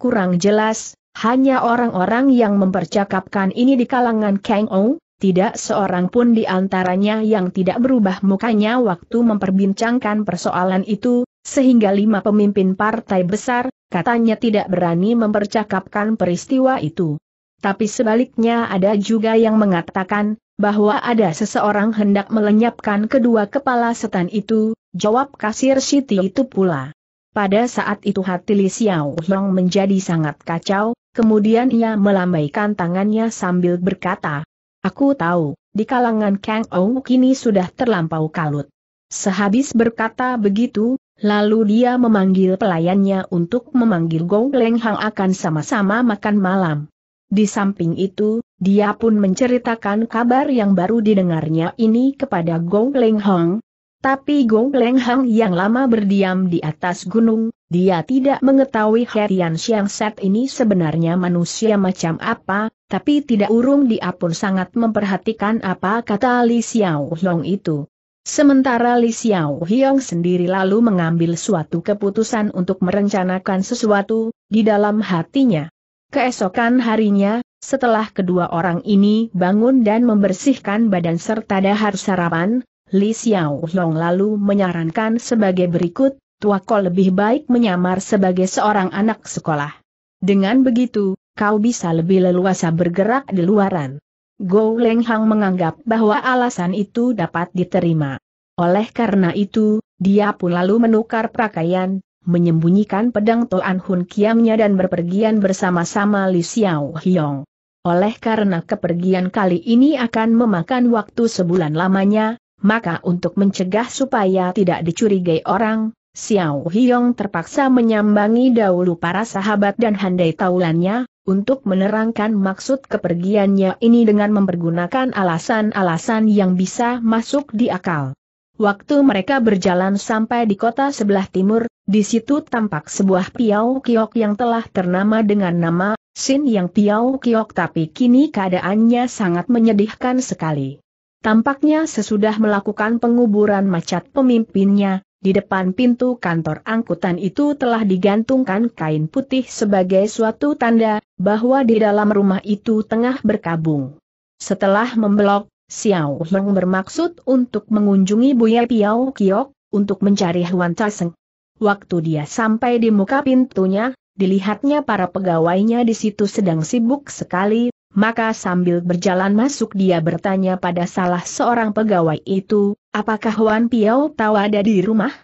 [SPEAKER 1] kurang jelas, hanya orang-orang yang mempercakapkan ini di kalangan Kang Ou, tidak seorang pun di antaranya yang tidak berubah mukanya waktu memperbincangkan persoalan itu, sehingga lima pemimpin partai besar, katanya tidak berani mempercakapkan peristiwa itu. Tapi sebaliknya ada juga yang mengatakan, bahwa ada seseorang hendak melenyapkan kedua kepala setan itu, jawab kasir Siti itu pula. Pada saat itu hati Li Xiao Long menjadi sangat kacau, kemudian ia melambaikan tangannya sambil berkata, Aku tahu, di kalangan Kang Ou kini sudah terlampau kalut. Sehabis berkata begitu, lalu dia memanggil pelayannya untuk memanggil Gong Leng Hang akan sama-sama makan malam. Di samping itu, dia pun menceritakan kabar yang baru didengarnya ini kepada Gong Leng Hang. Tapi Gong Leng Hang yang lama berdiam di atas gunung, dia tidak mengetahui Hetian Siang Set ini sebenarnya manusia macam apa, tapi tidak urung dia pun sangat memperhatikan apa kata Li Xiao Hiong itu. Sementara Li Xiao Hiong sendiri lalu mengambil suatu keputusan untuk merencanakan sesuatu, di dalam hatinya. Keesokan harinya, setelah kedua orang ini bangun dan membersihkan badan serta dahar sarapan, Li Xiao Hiong lalu menyarankan sebagai berikut, tua kau lebih baik menyamar sebagai seorang anak sekolah. Dengan begitu, kau bisa lebih leluasa bergerak di luaran. Go Leng Hang menganggap bahwa alasan itu dapat diterima. Oleh karena itu, dia pun lalu menukar pakaian, menyembunyikan pedang Toan Hun Kiamnya dan berpergian bersama-sama Li Xiao Hiong. Oleh karena kepergian kali ini akan memakan waktu sebulan lamanya, maka untuk mencegah supaya tidak dicurigai orang, Xiao Hiong terpaksa menyambangi dahulu para sahabat dan handai taulannya, untuk menerangkan maksud kepergiannya ini dengan mempergunakan alasan-alasan yang bisa masuk di akal. Waktu mereka berjalan sampai di kota sebelah timur, di situ tampak sebuah piau kiok yang telah ternama dengan nama Sin Yang Piau Kiok tapi kini keadaannya sangat menyedihkan sekali. Tampaknya sesudah melakukan penguburan macet pemimpinnya, di depan pintu kantor angkutan itu telah digantungkan kain putih sebagai suatu tanda bahwa di dalam rumah itu tengah berkabung. Setelah membelok, Xiao Heng bermaksud untuk mengunjungi Buya Piao Kiok, untuk mencari Huan Taseng. Waktu dia sampai di muka pintunya, dilihatnya para pegawainya di situ sedang sibuk sekali, maka sambil berjalan masuk dia bertanya pada salah seorang pegawai itu, apakah Wan Piao tahu ada di rumah?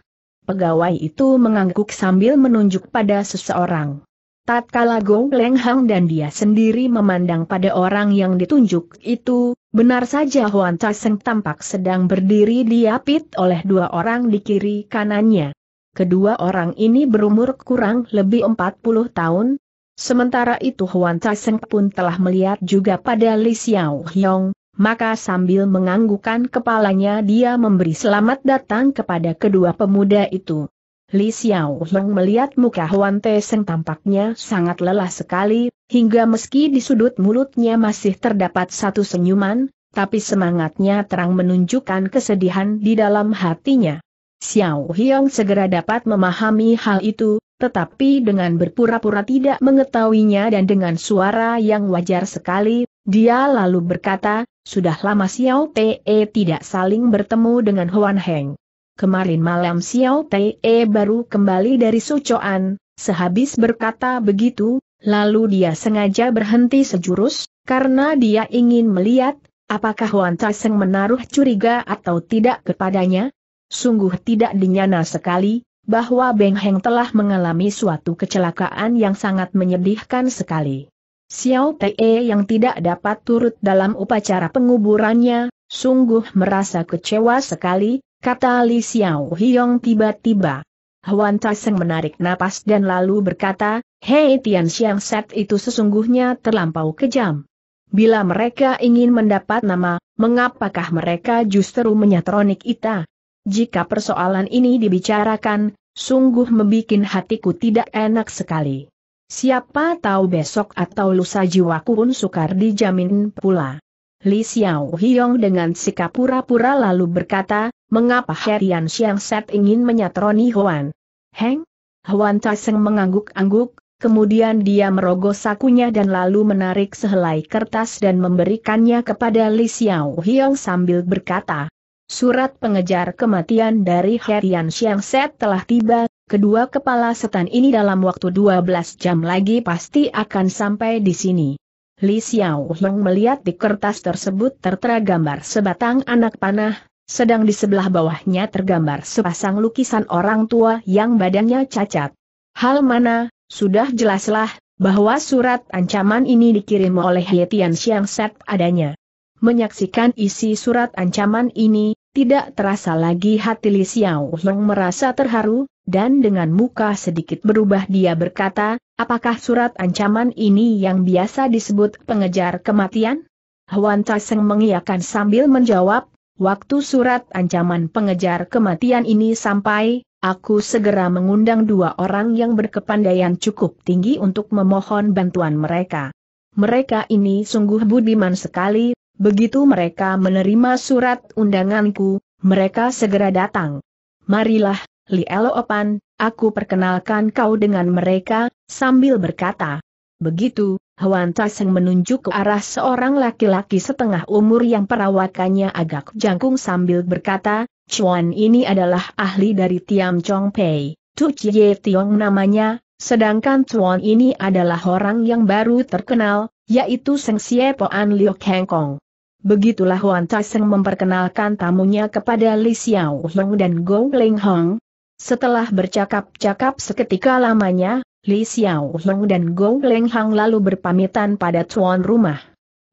[SPEAKER 1] Pegawai itu mengangguk sambil menunjuk pada seseorang. Tatkala Gong Leng Hang dan dia sendiri memandang pada orang yang ditunjuk itu, benar saja Huan Seng tampak sedang berdiri diapit oleh dua orang di kiri kanannya. Kedua orang ini berumur kurang lebih 40 tahun, Sementara itu Huan Tai pun telah melihat juga pada Li Xiao Hyong, maka sambil menganggukan kepalanya dia memberi selamat datang kepada kedua pemuda itu. Li Xiao Hyong melihat muka Huan Tai tampaknya sangat lelah sekali, hingga meski di sudut mulutnya masih terdapat satu senyuman, tapi semangatnya terang menunjukkan kesedihan di dalam hatinya. Xiao Hyong segera dapat memahami hal itu, tetapi dengan berpura-pura tidak mengetahuinya dan dengan suara yang wajar sekali, dia lalu berkata, sudah lama Xiao Te tidak saling bertemu dengan Huan Heng. Kemarin malam Xiao Te baru kembali dari Sucoan, sehabis berkata begitu, lalu dia sengaja berhenti sejurus, karena dia ingin melihat, apakah Huan Taiseng menaruh curiga atau tidak kepadanya? Sungguh tidak dinyana sekali, bahwa Beng Heng telah mengalami suatu kecelakaan yang sangat menyedihkan sekali. Xiao Te yang tidak dapat turut dalam upacara penguburannya, sungguh merasa kecewa sekali, kata Li Xiao Hiong tiba-tiba. Huan Taiseng menarik napas dan lalu berkata, Hei Tian Xiang Set itu sesungguhnya terlampau kejam. Bila mereka ingin mendapat nama, mengapakah mereka justru menyatronik Ita? Jika persoalan ini dibicarakan, sungguh membuat hatiku tidak enak sekali. Siapa tahu besok atau lusa jiwaku pun sukar dijamin pula. Li Xiao Hiong dengan sikap pura-pura lalu berkata, mengapa Herian Xiang Set ingin menyatroni Huan? Heng? Huan Taiseng mengangguk-angguk, kemudian dia merogoh sakunya dan lalu menarik sehelai kertas dan memberikannya kepada Li Xiao Hiong sambil berkata, Surat pengejar kematian dari Herian Set telah tiba, kedua kepala setan ini dalam waktu 12 jam lagi pasti akan sampai di sini. Li Xiao Hong melihat di kertas tersebut tertera gambar sebatang anak panah, sedang di sebelah bawahnya tergambar sepasang lukisan orang tua yang badannya cacat. Hal mana, sudah jelaslah, bahwa surat ancaman ini dikirim oleh Hetian Set adanya. Menyaksikan isi surat ancaman ini, tidak terasa lagi hati Li Xiao Hong merasa terharu, dan dengan muka sedikit berubah dia berkata, apakah surat ancaman ini yang biasa disebut pengejar kematian? Huan Taseng mengiakan sambil menjawab, waktu surat ancaman pengejar kematian ini sampai, aku segera mengundang dua orang yang berkepandaian cukup tinggi untuk memohon bantuan mereka mereka ini sungguh budiman sekali, begitu mereka menerima surat undanganku, mereka segera datang. Marilah, Li Opan, aku perkenalkan kau dengan mereka, sambil berkata. Begitu, Huan Taseng menunjuk ke arah seorang laki-laki setengah umur yang perawakannya agak jangkung sambil berkata, Chuan ini adalah ahli dari Tiam Chong Pei, Tu Chie Tiong namanya, Sedangkan Chuan ini adalah orang yang baru terkenal, yaitu Seng Xie An Liu Kang Begitulah Wan Tai Seng memperkenalkan tamunya kepada Li Xiao Long dan Go Ling Hong. Setelah bercakap-cakap seketika lamanya, Li Xiao Long dan Go Ling Hong lalu berpamitan pada tuan rumah.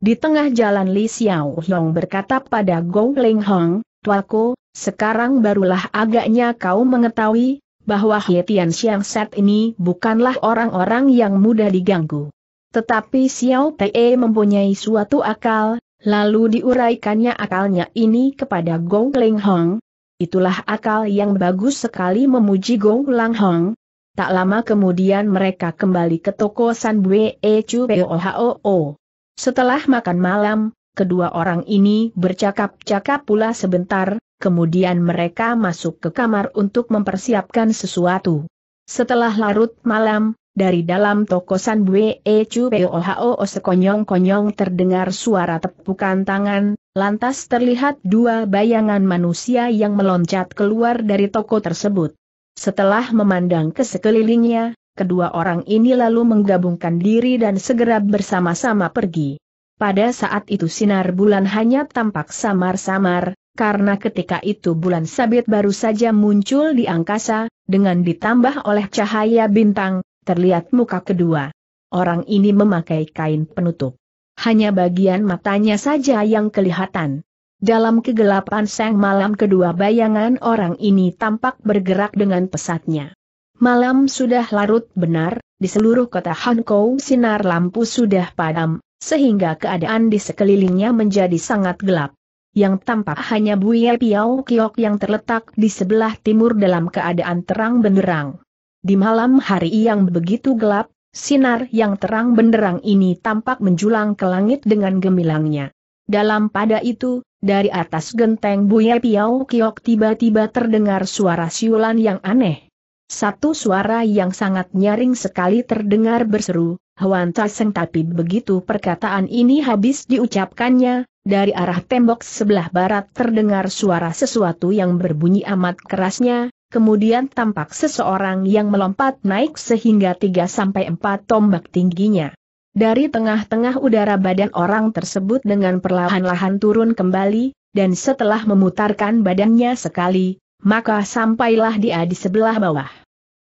[SPEAKER 1] Di tengah jalan Li Xiao Long berkata pada Go Ling Hong, Tuaku, sekarang barulah agaknya kau mengetahui, bahwa Hietian Siang Set ini bukanlah orang-orang yang mudah diganggu. Tetapi Xiao Te mempunyai suatu akal, lalu diuraikannya akalnya ini kepada Gong Linghong. Hong. Itulah akal yang bagus sekali memuji Gong Lang Hong. Tak lama kemudian mereka kembali ke toko San Bue Chu Pohoo. Setelah makan malam, kedua orang ini bercakap-cakap pula sebentar, kemudian mereka masuk ke kamar untuk mempersiapkan sesuatu. Setelah larut malam, dari dalam toko San Bue Chupoho sekonyong-konyong terdengar suara tepukan tangan, lantas terlihat dua bayangan manusia yang meloncat keluar dari toko tersebut. Setelah memandang ke sekelilingnya, kedua orang ini lalu menggabungkan diri dan segera bersama-sama pergi. Pada saat itu sinar bulan hanya tampak samar-samar, karena ketika itu bulan sabit baru saja muncul di angkasa, dengan ditambah oleh cahaya bintang, terlihat muka kedua. Orang ini memakai kain penutup. Hanya bagian matanya saja yang kelihatan. Dalam kegelapan sang malam kedua bayangan orang ini tampak bergerak dengan pesatnya. Malam sudah larut benar, di seluruh kota Hankou sinar lampu sudah padam, sehingga keadaan di sekelilingnya menjadi sangat gelap yang tampak hanya Buye Piao Kiok yang terletak di sebelah timur dalam keadaan terang benderang. Di malam hari yang begitu gelap, sinar yang terang benderang ini tampak menjulang ke langit dengan gemilangnya. Dalam pada itu, dari atas genteng Buye Piao Kiok tiba-tiba terdengar suara siulan yang aneh. Satu suara yang sangat nyaring sekali terdengar berseru, Huan Taseng tapi begitu perkataan ini habis diucapkannya, dari arah tembok sebelah barat terdengar suara sesuatu yang berbunyi amat kerasnya, kemudian tampak seseorang yang melompat naik sehingga 3-4 tombak tingginya. Dari tengah-tengah udara badan orang tersebut dengan perlahan-lahan turun kembali, dan setelah memutarkan badannya sekali, maka sampailah dia di sebelah bawah.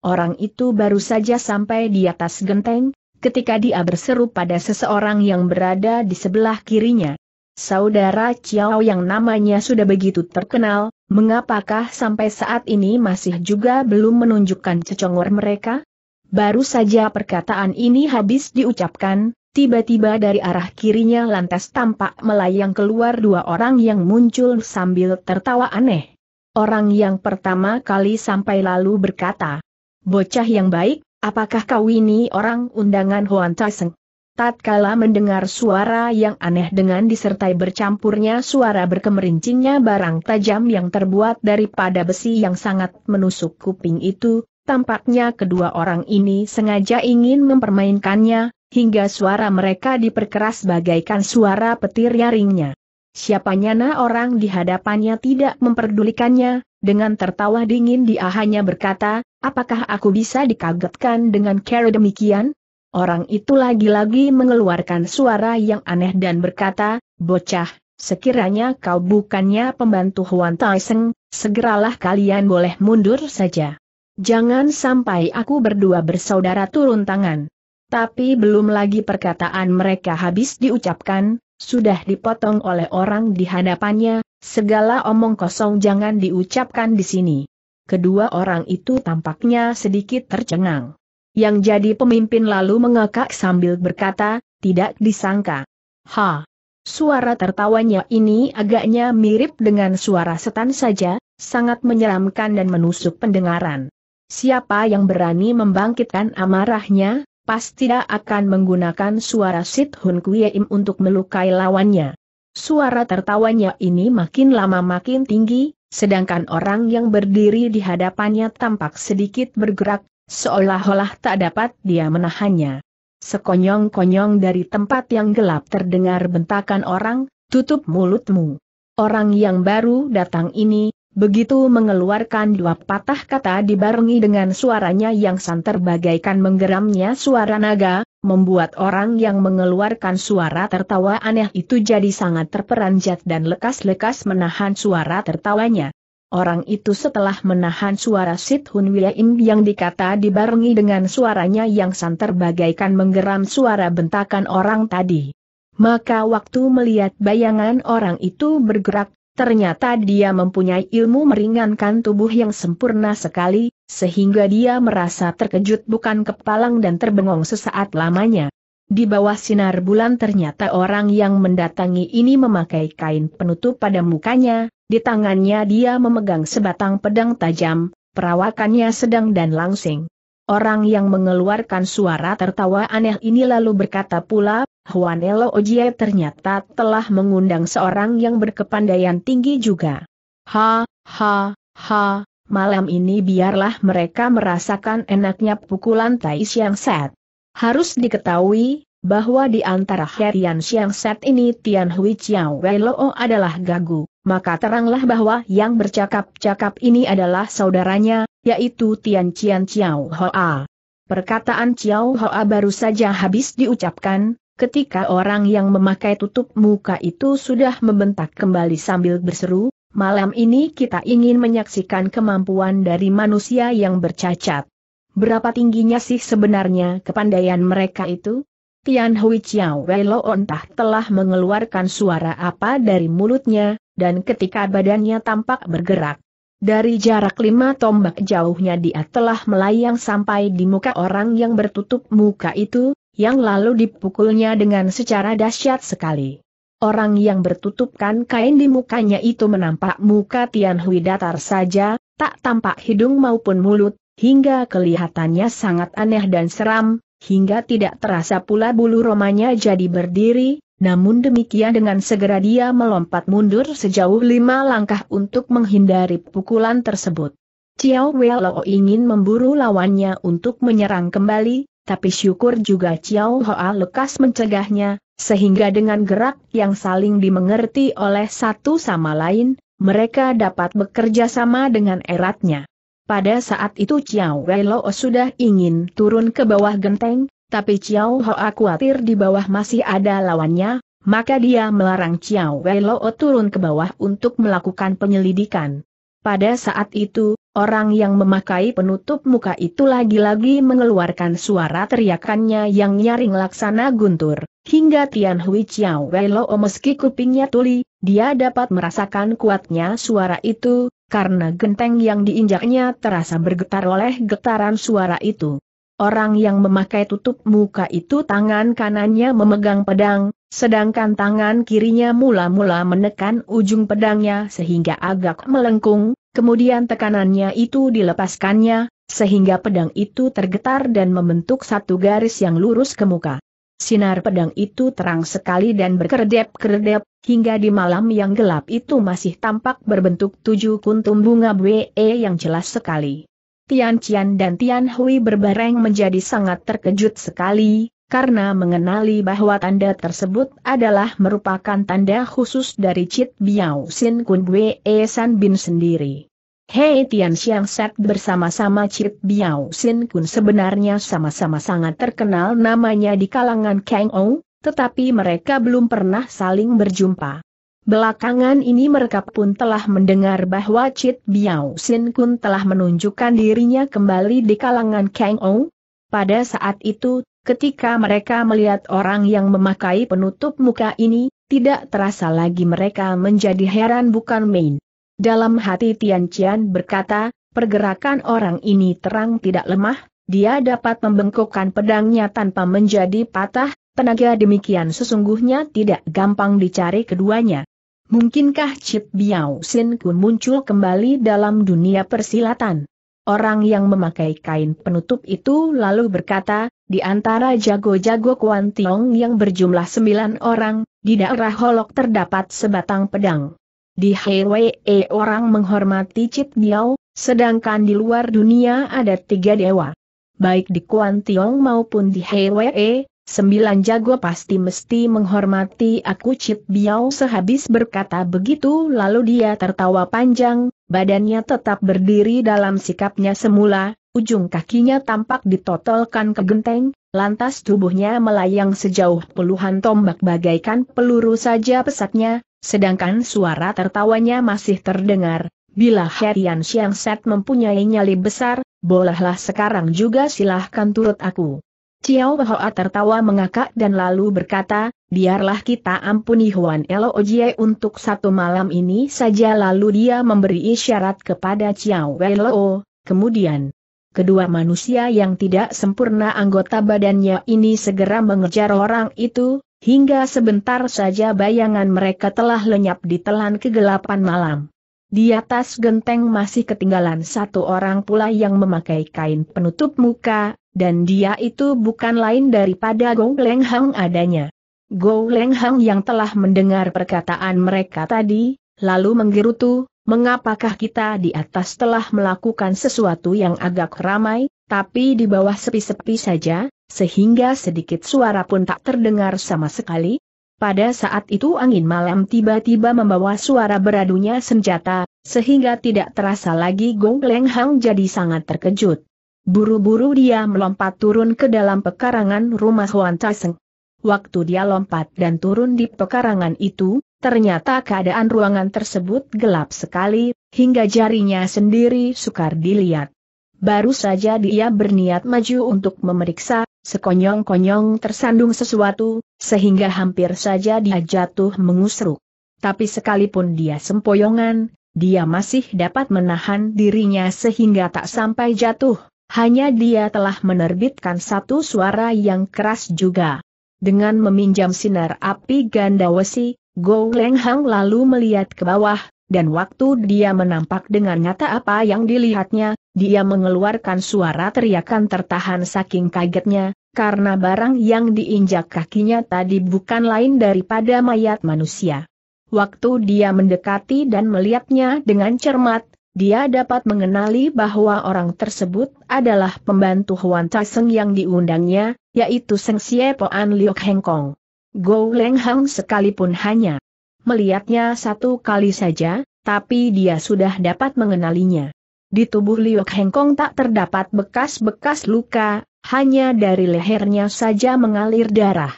[SPEAKER 1] Orang itu baru saja sampai di atas genteng, ketika dia berseru pada seseorang yang berada di sebelah kirinya. Saudara Chiao yang namanya sudah begitu terkenal, mengapakah sampai saat ini masih juga belum menunjukkan cecongor mereka? Baru saja perkataan ini habis diucapkan, tiba-tiba dari arah kirinya lantas tampak melayang keluar dua orang yang muncul sambil tertawa aneh. Orang yang pertama kali sampai lalu berkata, Bocah yang baik, apakah kau ini orang undangan Huan Taiseng? tatkala mendengar suara yang aneh dengan disertai bercampurnya suara berkemerincingnya barang tajam yang terbuat daripada besi yang sangat menusuk kuping itu, tampaknya kedua orang ini sengaja ingin mempermainkannya, hingga suara mereka diperkeras bagaikan suara petir yaringnya. Siapanya nyana orang di hadapannya tidak memperdulikannya, dengan tertawa dingin dia hanya berkata, apakah aku bisa dikagetkan dengan cara demikian? Orang itu lagi-lagi mengeluarkan suara yang aneh dan berkata, Bocah, sekiranya kau bukannya pembantu Huan Taiseng, segeralah kalian boleh mundur saja. Jangan sampai aku berdua bersaudara turun tangan. Tapi belum lagi perkataan mereka habis diucapkan, sudah dipotong oleh orang di hadapannya, segala omong kosong jangan diucapkan di sini. Kedua orang itu tampaknya sedikit tercengang yang jadi pemimpin lalu mengakak sambil berkata, tidak disangka. Ha! Suara tertawanya ini agaknya mirip dengan suara setan saja, sangat menyeramkan dan menusuk pendengaran. Siapa yang berani membangkitkan amarahnya, pasti tidak akan menggunakan suara Sid Hun Kwie untuk melukai lawannya. Suara tertawanya ini makin lama makin tinggi, sedangkan orang yang berdiri di hadapannya tampak sedikit bergerak, Seolah-olah tak dapat dia menahannya. Sekonyong-konyong dari tempat yang gelap terdengar bentakan orang, tutup mulutmu. Orang yang baru datang ini, begitu mengeluarkan dua patah kata dibarengi dengan suaranya yang santer bagaikan menggeramnya suara naga, membuat orang yang mengeluarkan suara tertawa aneh itu jadi sangat terperanjat dan lekas-lekas menahan suara tertawanya. Orang itu setelah menahan suara Sid Hun Im yang dikata dibarengi dengan suaranya yang santer bagaikan menggeram suara bentakan orang tadi. Maka waktu melihat bayangan orang itu bergerak, ternyata dia mempunyai ilmu meringankan tubuh yang sempurna sekali, sehingga dia merasa terkejut bukan kepalang dan terbengong sesaat lamanya. Di bawah sinar bulan ternyata orang yang mendatangi ini memakai kain penutup pada mukanya, di tangannya dia memegang sebatang pedang tajam, perawakannya sedang dan langsing. Orang yang mengeluarkan suara tertawa aneh ini lalu berkata pula, Huan Elo Ojie ternyata telah mengundang seorang yang berkepandaian tinggi juga. Ha, ha, ha, malam ini biarlah mereka merasakan enaknya pukulan Tai yang Set. Harus diketahui, bahwa di antara Herian Xiang Set ini Tian Hui Chiao Wei Luo adalah gagu, maka teranglah bahwa yang bercakap-cakap ini adalah saudaranya, yaitu Tian Qian Chiao Hoa. Perkataan Chiao Hoa baru saja habis diucapkan, ketika orang yang memakai tutup muka itu sudah membentak kembali sambil berseru, Malam ini kita ingin menyaksikan kemampuan dari manusia yang bercacat. Berapa tingginya sih sebenarnya kepandaian mereka itu? Tian Hui Chiao Wei Lo entah telah mengeluarkan suara apa dari mulutnya, dan ketika badannya tampak bergerak. Dari jarak lima tombak jauhnya dia telah melayang sampai di muka orang yang bertutup muka itu, yang lalu dipukulnya dengan secara dahsyat sekali. Orang yang bertutupkan kain di mukanya itu menampak muka Tian Hui datar saja, tak tampak hidung maupun mulut, hingga kelihatannya sangat aneh dan seram, hingga tidak terasa pula bulu romanya jadi berdiri, namun demikian dengan segera dia melompat mundur sejauh lima langkah untuk menghindari pukulan tersebut. Chiao Weilao ingin memburu lawannya untuk menyerang kembali, tapi syukur juga Chiao Hoa lekas mencegahnya, sehingga dengan gerak yang saling dimengerti oleh satu sama lain, mereka dapat bekerja sama dengan eratnya. Pada saat itu Ciao Wei Lo sudah ingin turun ke bawah genteng, tapi Chiao Hoa khawatir di bawah masih ada lawannya, maka dia melarang Ciao Wei Lo turun ke bawah untuk melakukan penyelidikan. Pada saat itu, orang yang memakai penutup muka itu lagi-lagi mengeluarkan suara teriakannya yang nyaring laksana guntur, hingga Tian Hui Ciao Wei Lo meski kupingnya tuli, dia dapat merasakan kuatnya suara itu, karena genteng yang diinjaknya terasa bergetar oleh getaran suara itu. Orang yang memakai tutup muka itu tangan kanannya memegang pedang, sedangkan tangan kirinya mula-mula menekan ujung pedangnya sehingga agak melengkung, kemudian tekanannya itu dilepaskannya, sehingga pedang itu tergetar dan membentuk satu garis yang lurus ke muka. Sinar pedang itu terang sekali dan berkedap-kedap, hingga di malam yang gelap itu masih tampak berbentuk tujuh kuntum bunga bwe yang jelas sekali. Tian Qian dan Tian Hui berbareng menjadi sangat terkejut sekali, karena mengenali bahwa tanda tersebut adalah merupakan tanda khusus dari Cit Biao Sin Kun Bwe San Bin sendiri. Hei Tian Xiang Sat bersama-sama Chip Biao Sin Kun sebenarnya sama-sama sangat terkenal namanya di kalangan Kang Ou, tetapi mereka belum pernah saling berjumpa. Belakangan ini mereka pun telah mendengar bahwa Chit Biao Sin Kun telah menunjukkan dirinya kembali di kalangan Kang Ou. Pada saat itu, ketika mereka melihat orang yang memakai penutup muka ini, tidak terasa lagi mereka menjadi heran bukan main. Dalam hati Tian Qian berkata, pergerakan orang ini terang tidak lemah, dia dapat membengkokkan pedangnya tanpa menjadi patah, tenaga demikian sesungguhnya tidak gampang dicari keduanya. Mungkinkah Chip Biao Sin Kun muncul kembali dalam dunia persilatan? Orang yang memakai kain penutup itu lalu berkata, di antara jago-jago Kuan Tiong yang berjumlah sembilan orang, di daerah Holok terdapat sebatang pedang. Di Hei e, orang menghormati Chip Biao, sedangkan di luar dunia ada tiga dewa. Baik di Kuan Tiong maupun di Hei e, sembilan jago pasti mesti menghormati aku Chip Biao sehabis berkata begitu lalu dia tertawa panjang, badannya tetap berdiri dalam sikapnya semula, ujung kakinya tampak ditotolkan ke genteng, Lantas tubuhnya melayang sejauh puluhan tombak bagaikan peluru saja pesatnya, sedangkan suara tertawanya masih terdengar. Bila Herian Siang Set mempunyai nyali besar, bolehlah sekarang juga silahkan turut aku. Ciao Hoa tertawa mengakak dan lalu berkata, biarlah kita ampuni Huan Elo Ojie untuk satu malam ini saja lalu dia memberi isyarat kepada Ciao Lo, kemudian kedua manusia yang tidak sempurna anggota badannya ini segera mengejar orang itu, hingga sebentar saja bayangan mereka telah lenyap di telan kegelapan malam. Di atas genteng masih ketinggalan satu orang pula yang memakai kain penutup muka, dan dia itu bukan lain daripada Gou Leng Hang adanya. Gou Leng Hang yang telah mendengar perkataan mereka tadi, lalu menggerutu, mengapakah kita di atas telah melakukan sesuatu yang agak ramai, tapi di bawah sepi-sepi saja, sehingga sedikit suara pun tak terdengar sama sekali? Pada saat itu angin malam tiba-tiba membawa suara beradunya senjata, sehingga tidak terasa lagi Gong Leng Hang jadi sangat terkejut. Buru-buru dia melompat turun ke dalam pekarangan rumah Huan Taseng. Waktu dia lompat dan turun di pekarangan itu, Ternyata keadaan ruangan tersebut gelap sekali, hingga jarinya sendiri sukar dilihat. Baru saja dia berniat maju untuk memeriksa, sekonyong-konyong tersandung sesuatu, sehingga hampir saja dia jatuh mengusruk. Tapi sekalipun dia sempoyongan, dia masih dapat menahan dirinya sehingga tak sampai jatuh, hanya dia telah menerbitkan satu suara yang keras juga. Dengan meminjam sinar api Gandawesi, Go Leng Hang lalu melihat ke bawah, dan waktu dia menampak dengan nyata apa yang dilihatnya, dia mengeluarkan suara teriakan tertahan saking kagetnya, karena barang yang diinjak kakinya tadi bukan lain daripada mayat manusia. Waktu dia mendekati dan melihatnya dengan cermat, dia dapat mengenali bahwa orang tersebut adalah pembantu Huan Taseng yang diundangnya, yaitu Seng Xie An Liok Hengkong. Go Leng Hang sekalipun hanya melihatnya satu kali saja, tapi dia sudah dapat mengenalinya. Di tubuh Liu Hengkong tak terdapat bekas-bekas luka, hanya dari lehernya saja mengalir darah.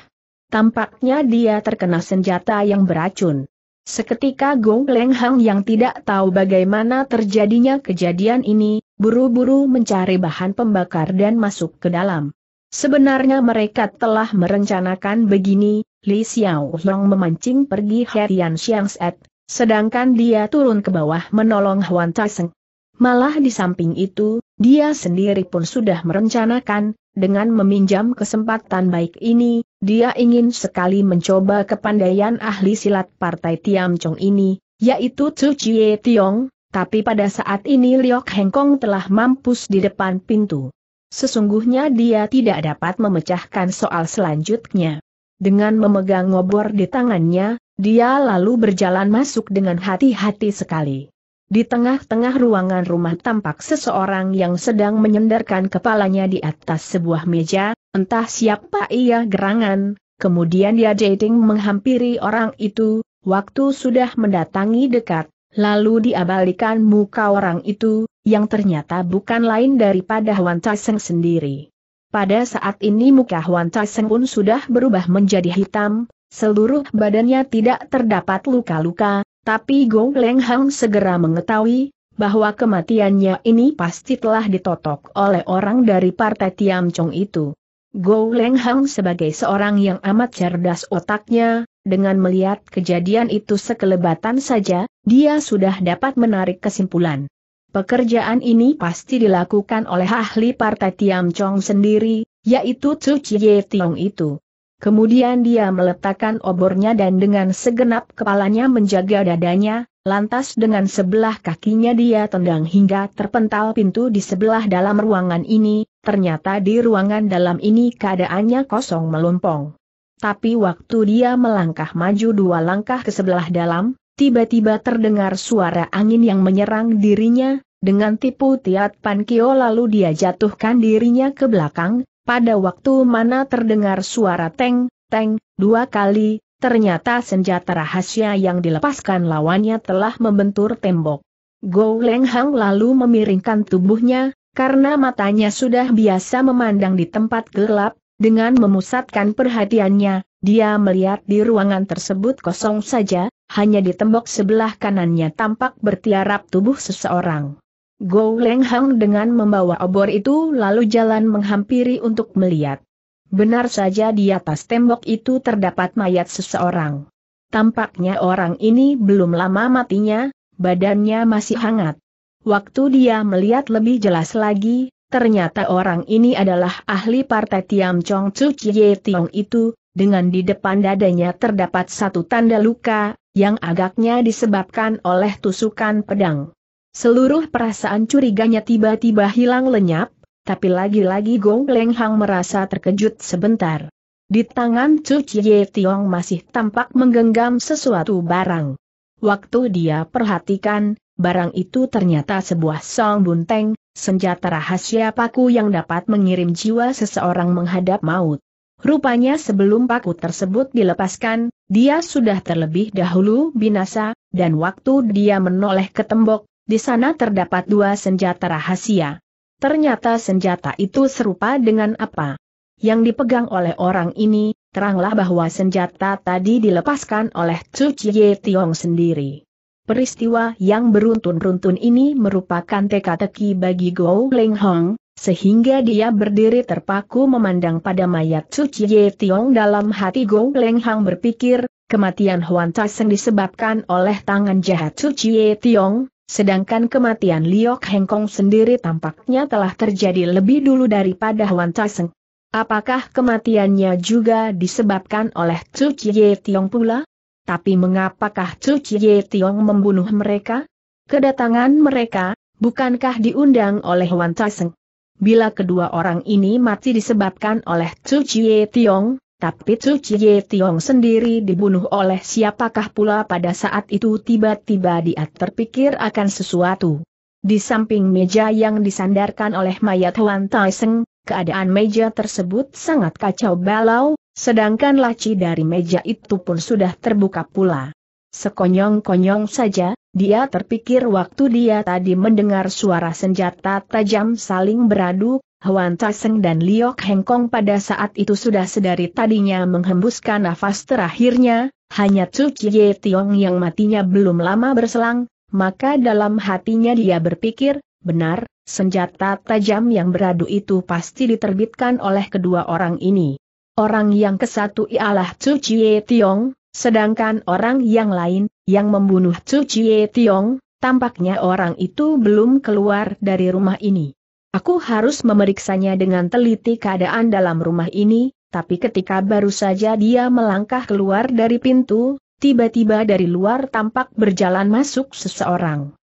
[SPEAKER 1] Tampaknya dia terkena senjata yang beracun. Seketika Gong Leng Hang yang tidak tahu bagaimana terjadinya kejadian ini, buru-buru mencari bahan pembakar dan masuk ke dalam. Sebenarnya mereka telah merencanakan begini, Li Xiao Long memancing pergi He Tian Xiangset, sedangkan dia turun ke bawah menolong Huan Taiseng. Malah di samping itu, dia sendiri pun sudah merencanakan, dengan meminjam kesempatan baik ini, dia ingin sekali mencoba kepandaian ahli silat partai Tiam Chong ini, yaitu Tsu Chie Tiong, tapi pada saat ini Liok Hengkong telah mampus di depan pintu. Sesungguhnya dia tidak dapat memecahkan soal selanjutnya. Dengan memegang obor di tangannya, dia lalu berjalan masuk dengan hati-hati sekali. Di tengah-tengah ruangan rumah tampak seseorang yang sedang menyendarkan kepalanya di atas sebuah meja, entah siapa ia gerangan, kemudian dia dating menghampiri orang itu, waktu sudah mendatangi dekat, lalu diabalikan muka orang itu, yang ternyata bukan lain daripada Huan Taiseng sendiri. Pada saat ini muka Huan Taiseng pun sudah berubah menjadi hitam, seluruh badannya tidak terdapat luka-luka, tapi Gong Leng Hang segera mengetahui bahwa kematiannya ini pasti telah ditotok oleh orang dari partai Tiam Chong itu. Go Leng Hang sebagai seorang yang amat cerdas otaknya, dengan melihat kejadian itu sekelebatan saja, dia sudah dapat menarik kesimpulan. Pekerjaan ini pasti dilakukan oleh ahli partai Tiam Chong sendiri, yaitu Chu Chie Tiong itu. Kemudian dia meletakkan obornya dan dengan segenap kepalanya menjaga dadanya, lantas dengan sebelah kakinya dia tendang hingga terpental pintu di sebelah dalam ruangan ini, ternyata di ruangan dalam ini keadaannya kosong melompong. Tapi waktu dia melangkah maju dua langkah ke sebelah dalam, Tiba-tiba terdengar suara angin yang menyerang dirinya, dengan tipu tiat kio lalu dia jatuhkan dirinya ke belakang, pada waktu mana terdengar suara teng, teng, dua kali, ternyata senjata rahasia yang dilepaskan lawannya telah membentur tembok. Go Leng Hang lalu memiringkan tubuhnya, karena matanya sudah biasa memandang di tempat gelap, dengan memusatkan perhatiannya, dia melihat di ruangan tersebut kosong saja, hanya di tembok sebelah kanannya tampak bertiarap tubuh seseorang. Go Leng Hang dengan membawa obor itu lalu jalan menghampiri untuk melihat. Benar saja di atas tembok itu terdapat mayat seseorang. Tampaknya orang ini belum lama matinya, badannya masih hangat. Waktu dia melihat lebih jelas lagi, Ternyata orang ini adalah ahli partai Tiam Chong Chu Chie Tiong itu, dengan di depan dadanya terdapat satu tanda luka, yang agaknya disebabkan oleh tusukan pedang. Seluruh perasaan curiganya tiba-tiba hilang lenyap, tapi lagi-lagi Gong Leng Hang merasa terkejut sebentar. Di tangan Cu Chie Tiong masih tampak menggenggam sesuatu barang. Waktu dia perhatikan, barang itu ternyata sebuah song bunteng, senjata rahasia paku yang dapat mengirim jiwa seseorang menghadap maut. Rupanya sebelum paku tersebut dilepaskan, dia sudah terlebih dahulu binasa, dan waktu dia menoleh ke tembok, di sana terdapat dua senjata rahasia. Ternyata senjata itu serupa dengan apa yang dipegang oleh orang ini, teranglah bahwa senjata tadi dilepaskan oleh Tsu Chie Tiong sendiri. Peristiwa yang beruntun beruntun ini merupakan teka-teki bagi Gou Leng Hong, sehingga dia berdiri terpaku memandang pada mayat Cuci Ye Tiong dalam hati Gou Leng Hong berpikir, kematian Huan Tai Seng disebabkan oleh tangan jahat Cuci Ye Tiong, sedangkan kematian Liok Heng Kong sendiri tampaknya telah terjadi lebih dulu daripada Huan Tai Seng. Apakah kematiannya juga disebabkan oleh Cuci Ye Tiong pula? Tapi mengapakah Chu Chie Tiong membunuh mereka? Kedatangan mereka, bukankah diundang oleh Wan Taseng? Bila kedua orang ini mati disebabkan oleh Chu Chie Tiong, tapi Chu Chie Tiong sendiri dibunuh oleh siapakah pula pada saat itu tiba-tiba dia terpikir akan sesuatu. Di samping meja yang disandarkan oleh mayat Wan Taiseng, keadaan meja tersebut sangat kacau balau, Sedangkan laci dari meja itu pun sudah terbuka pula. Sekonyong-konyong saja, dia terpikir waktu dia tadi mendengar suara senjata tajam saling beradu, Huan Taseng dan Liok Hengkong pada saat itu sudah sedari tadinya menghembuskan nafas terakhirnya, hanya Tzu Chie Tiong yang matinya belum lama berselang, maka dalam hatinya dia berpikir, benar, senjata tajam yang beradu itu pasti diterbitkan oleh kedua orang ini. Orang yang kesatu ialah Chu Chie Tiong, sedangkan orang yang lain, yang membunuh Chu Chie Tiong, tampaknya orang itu belum keluar dari rumah ini. Aku harus memeriksanya dengan teliti keadaan dalam rumah ini, tapi ketika baru saja dia melangkah keluar dari pintu, tiba-tiba dari luar tampak berjalan masuk seseorang.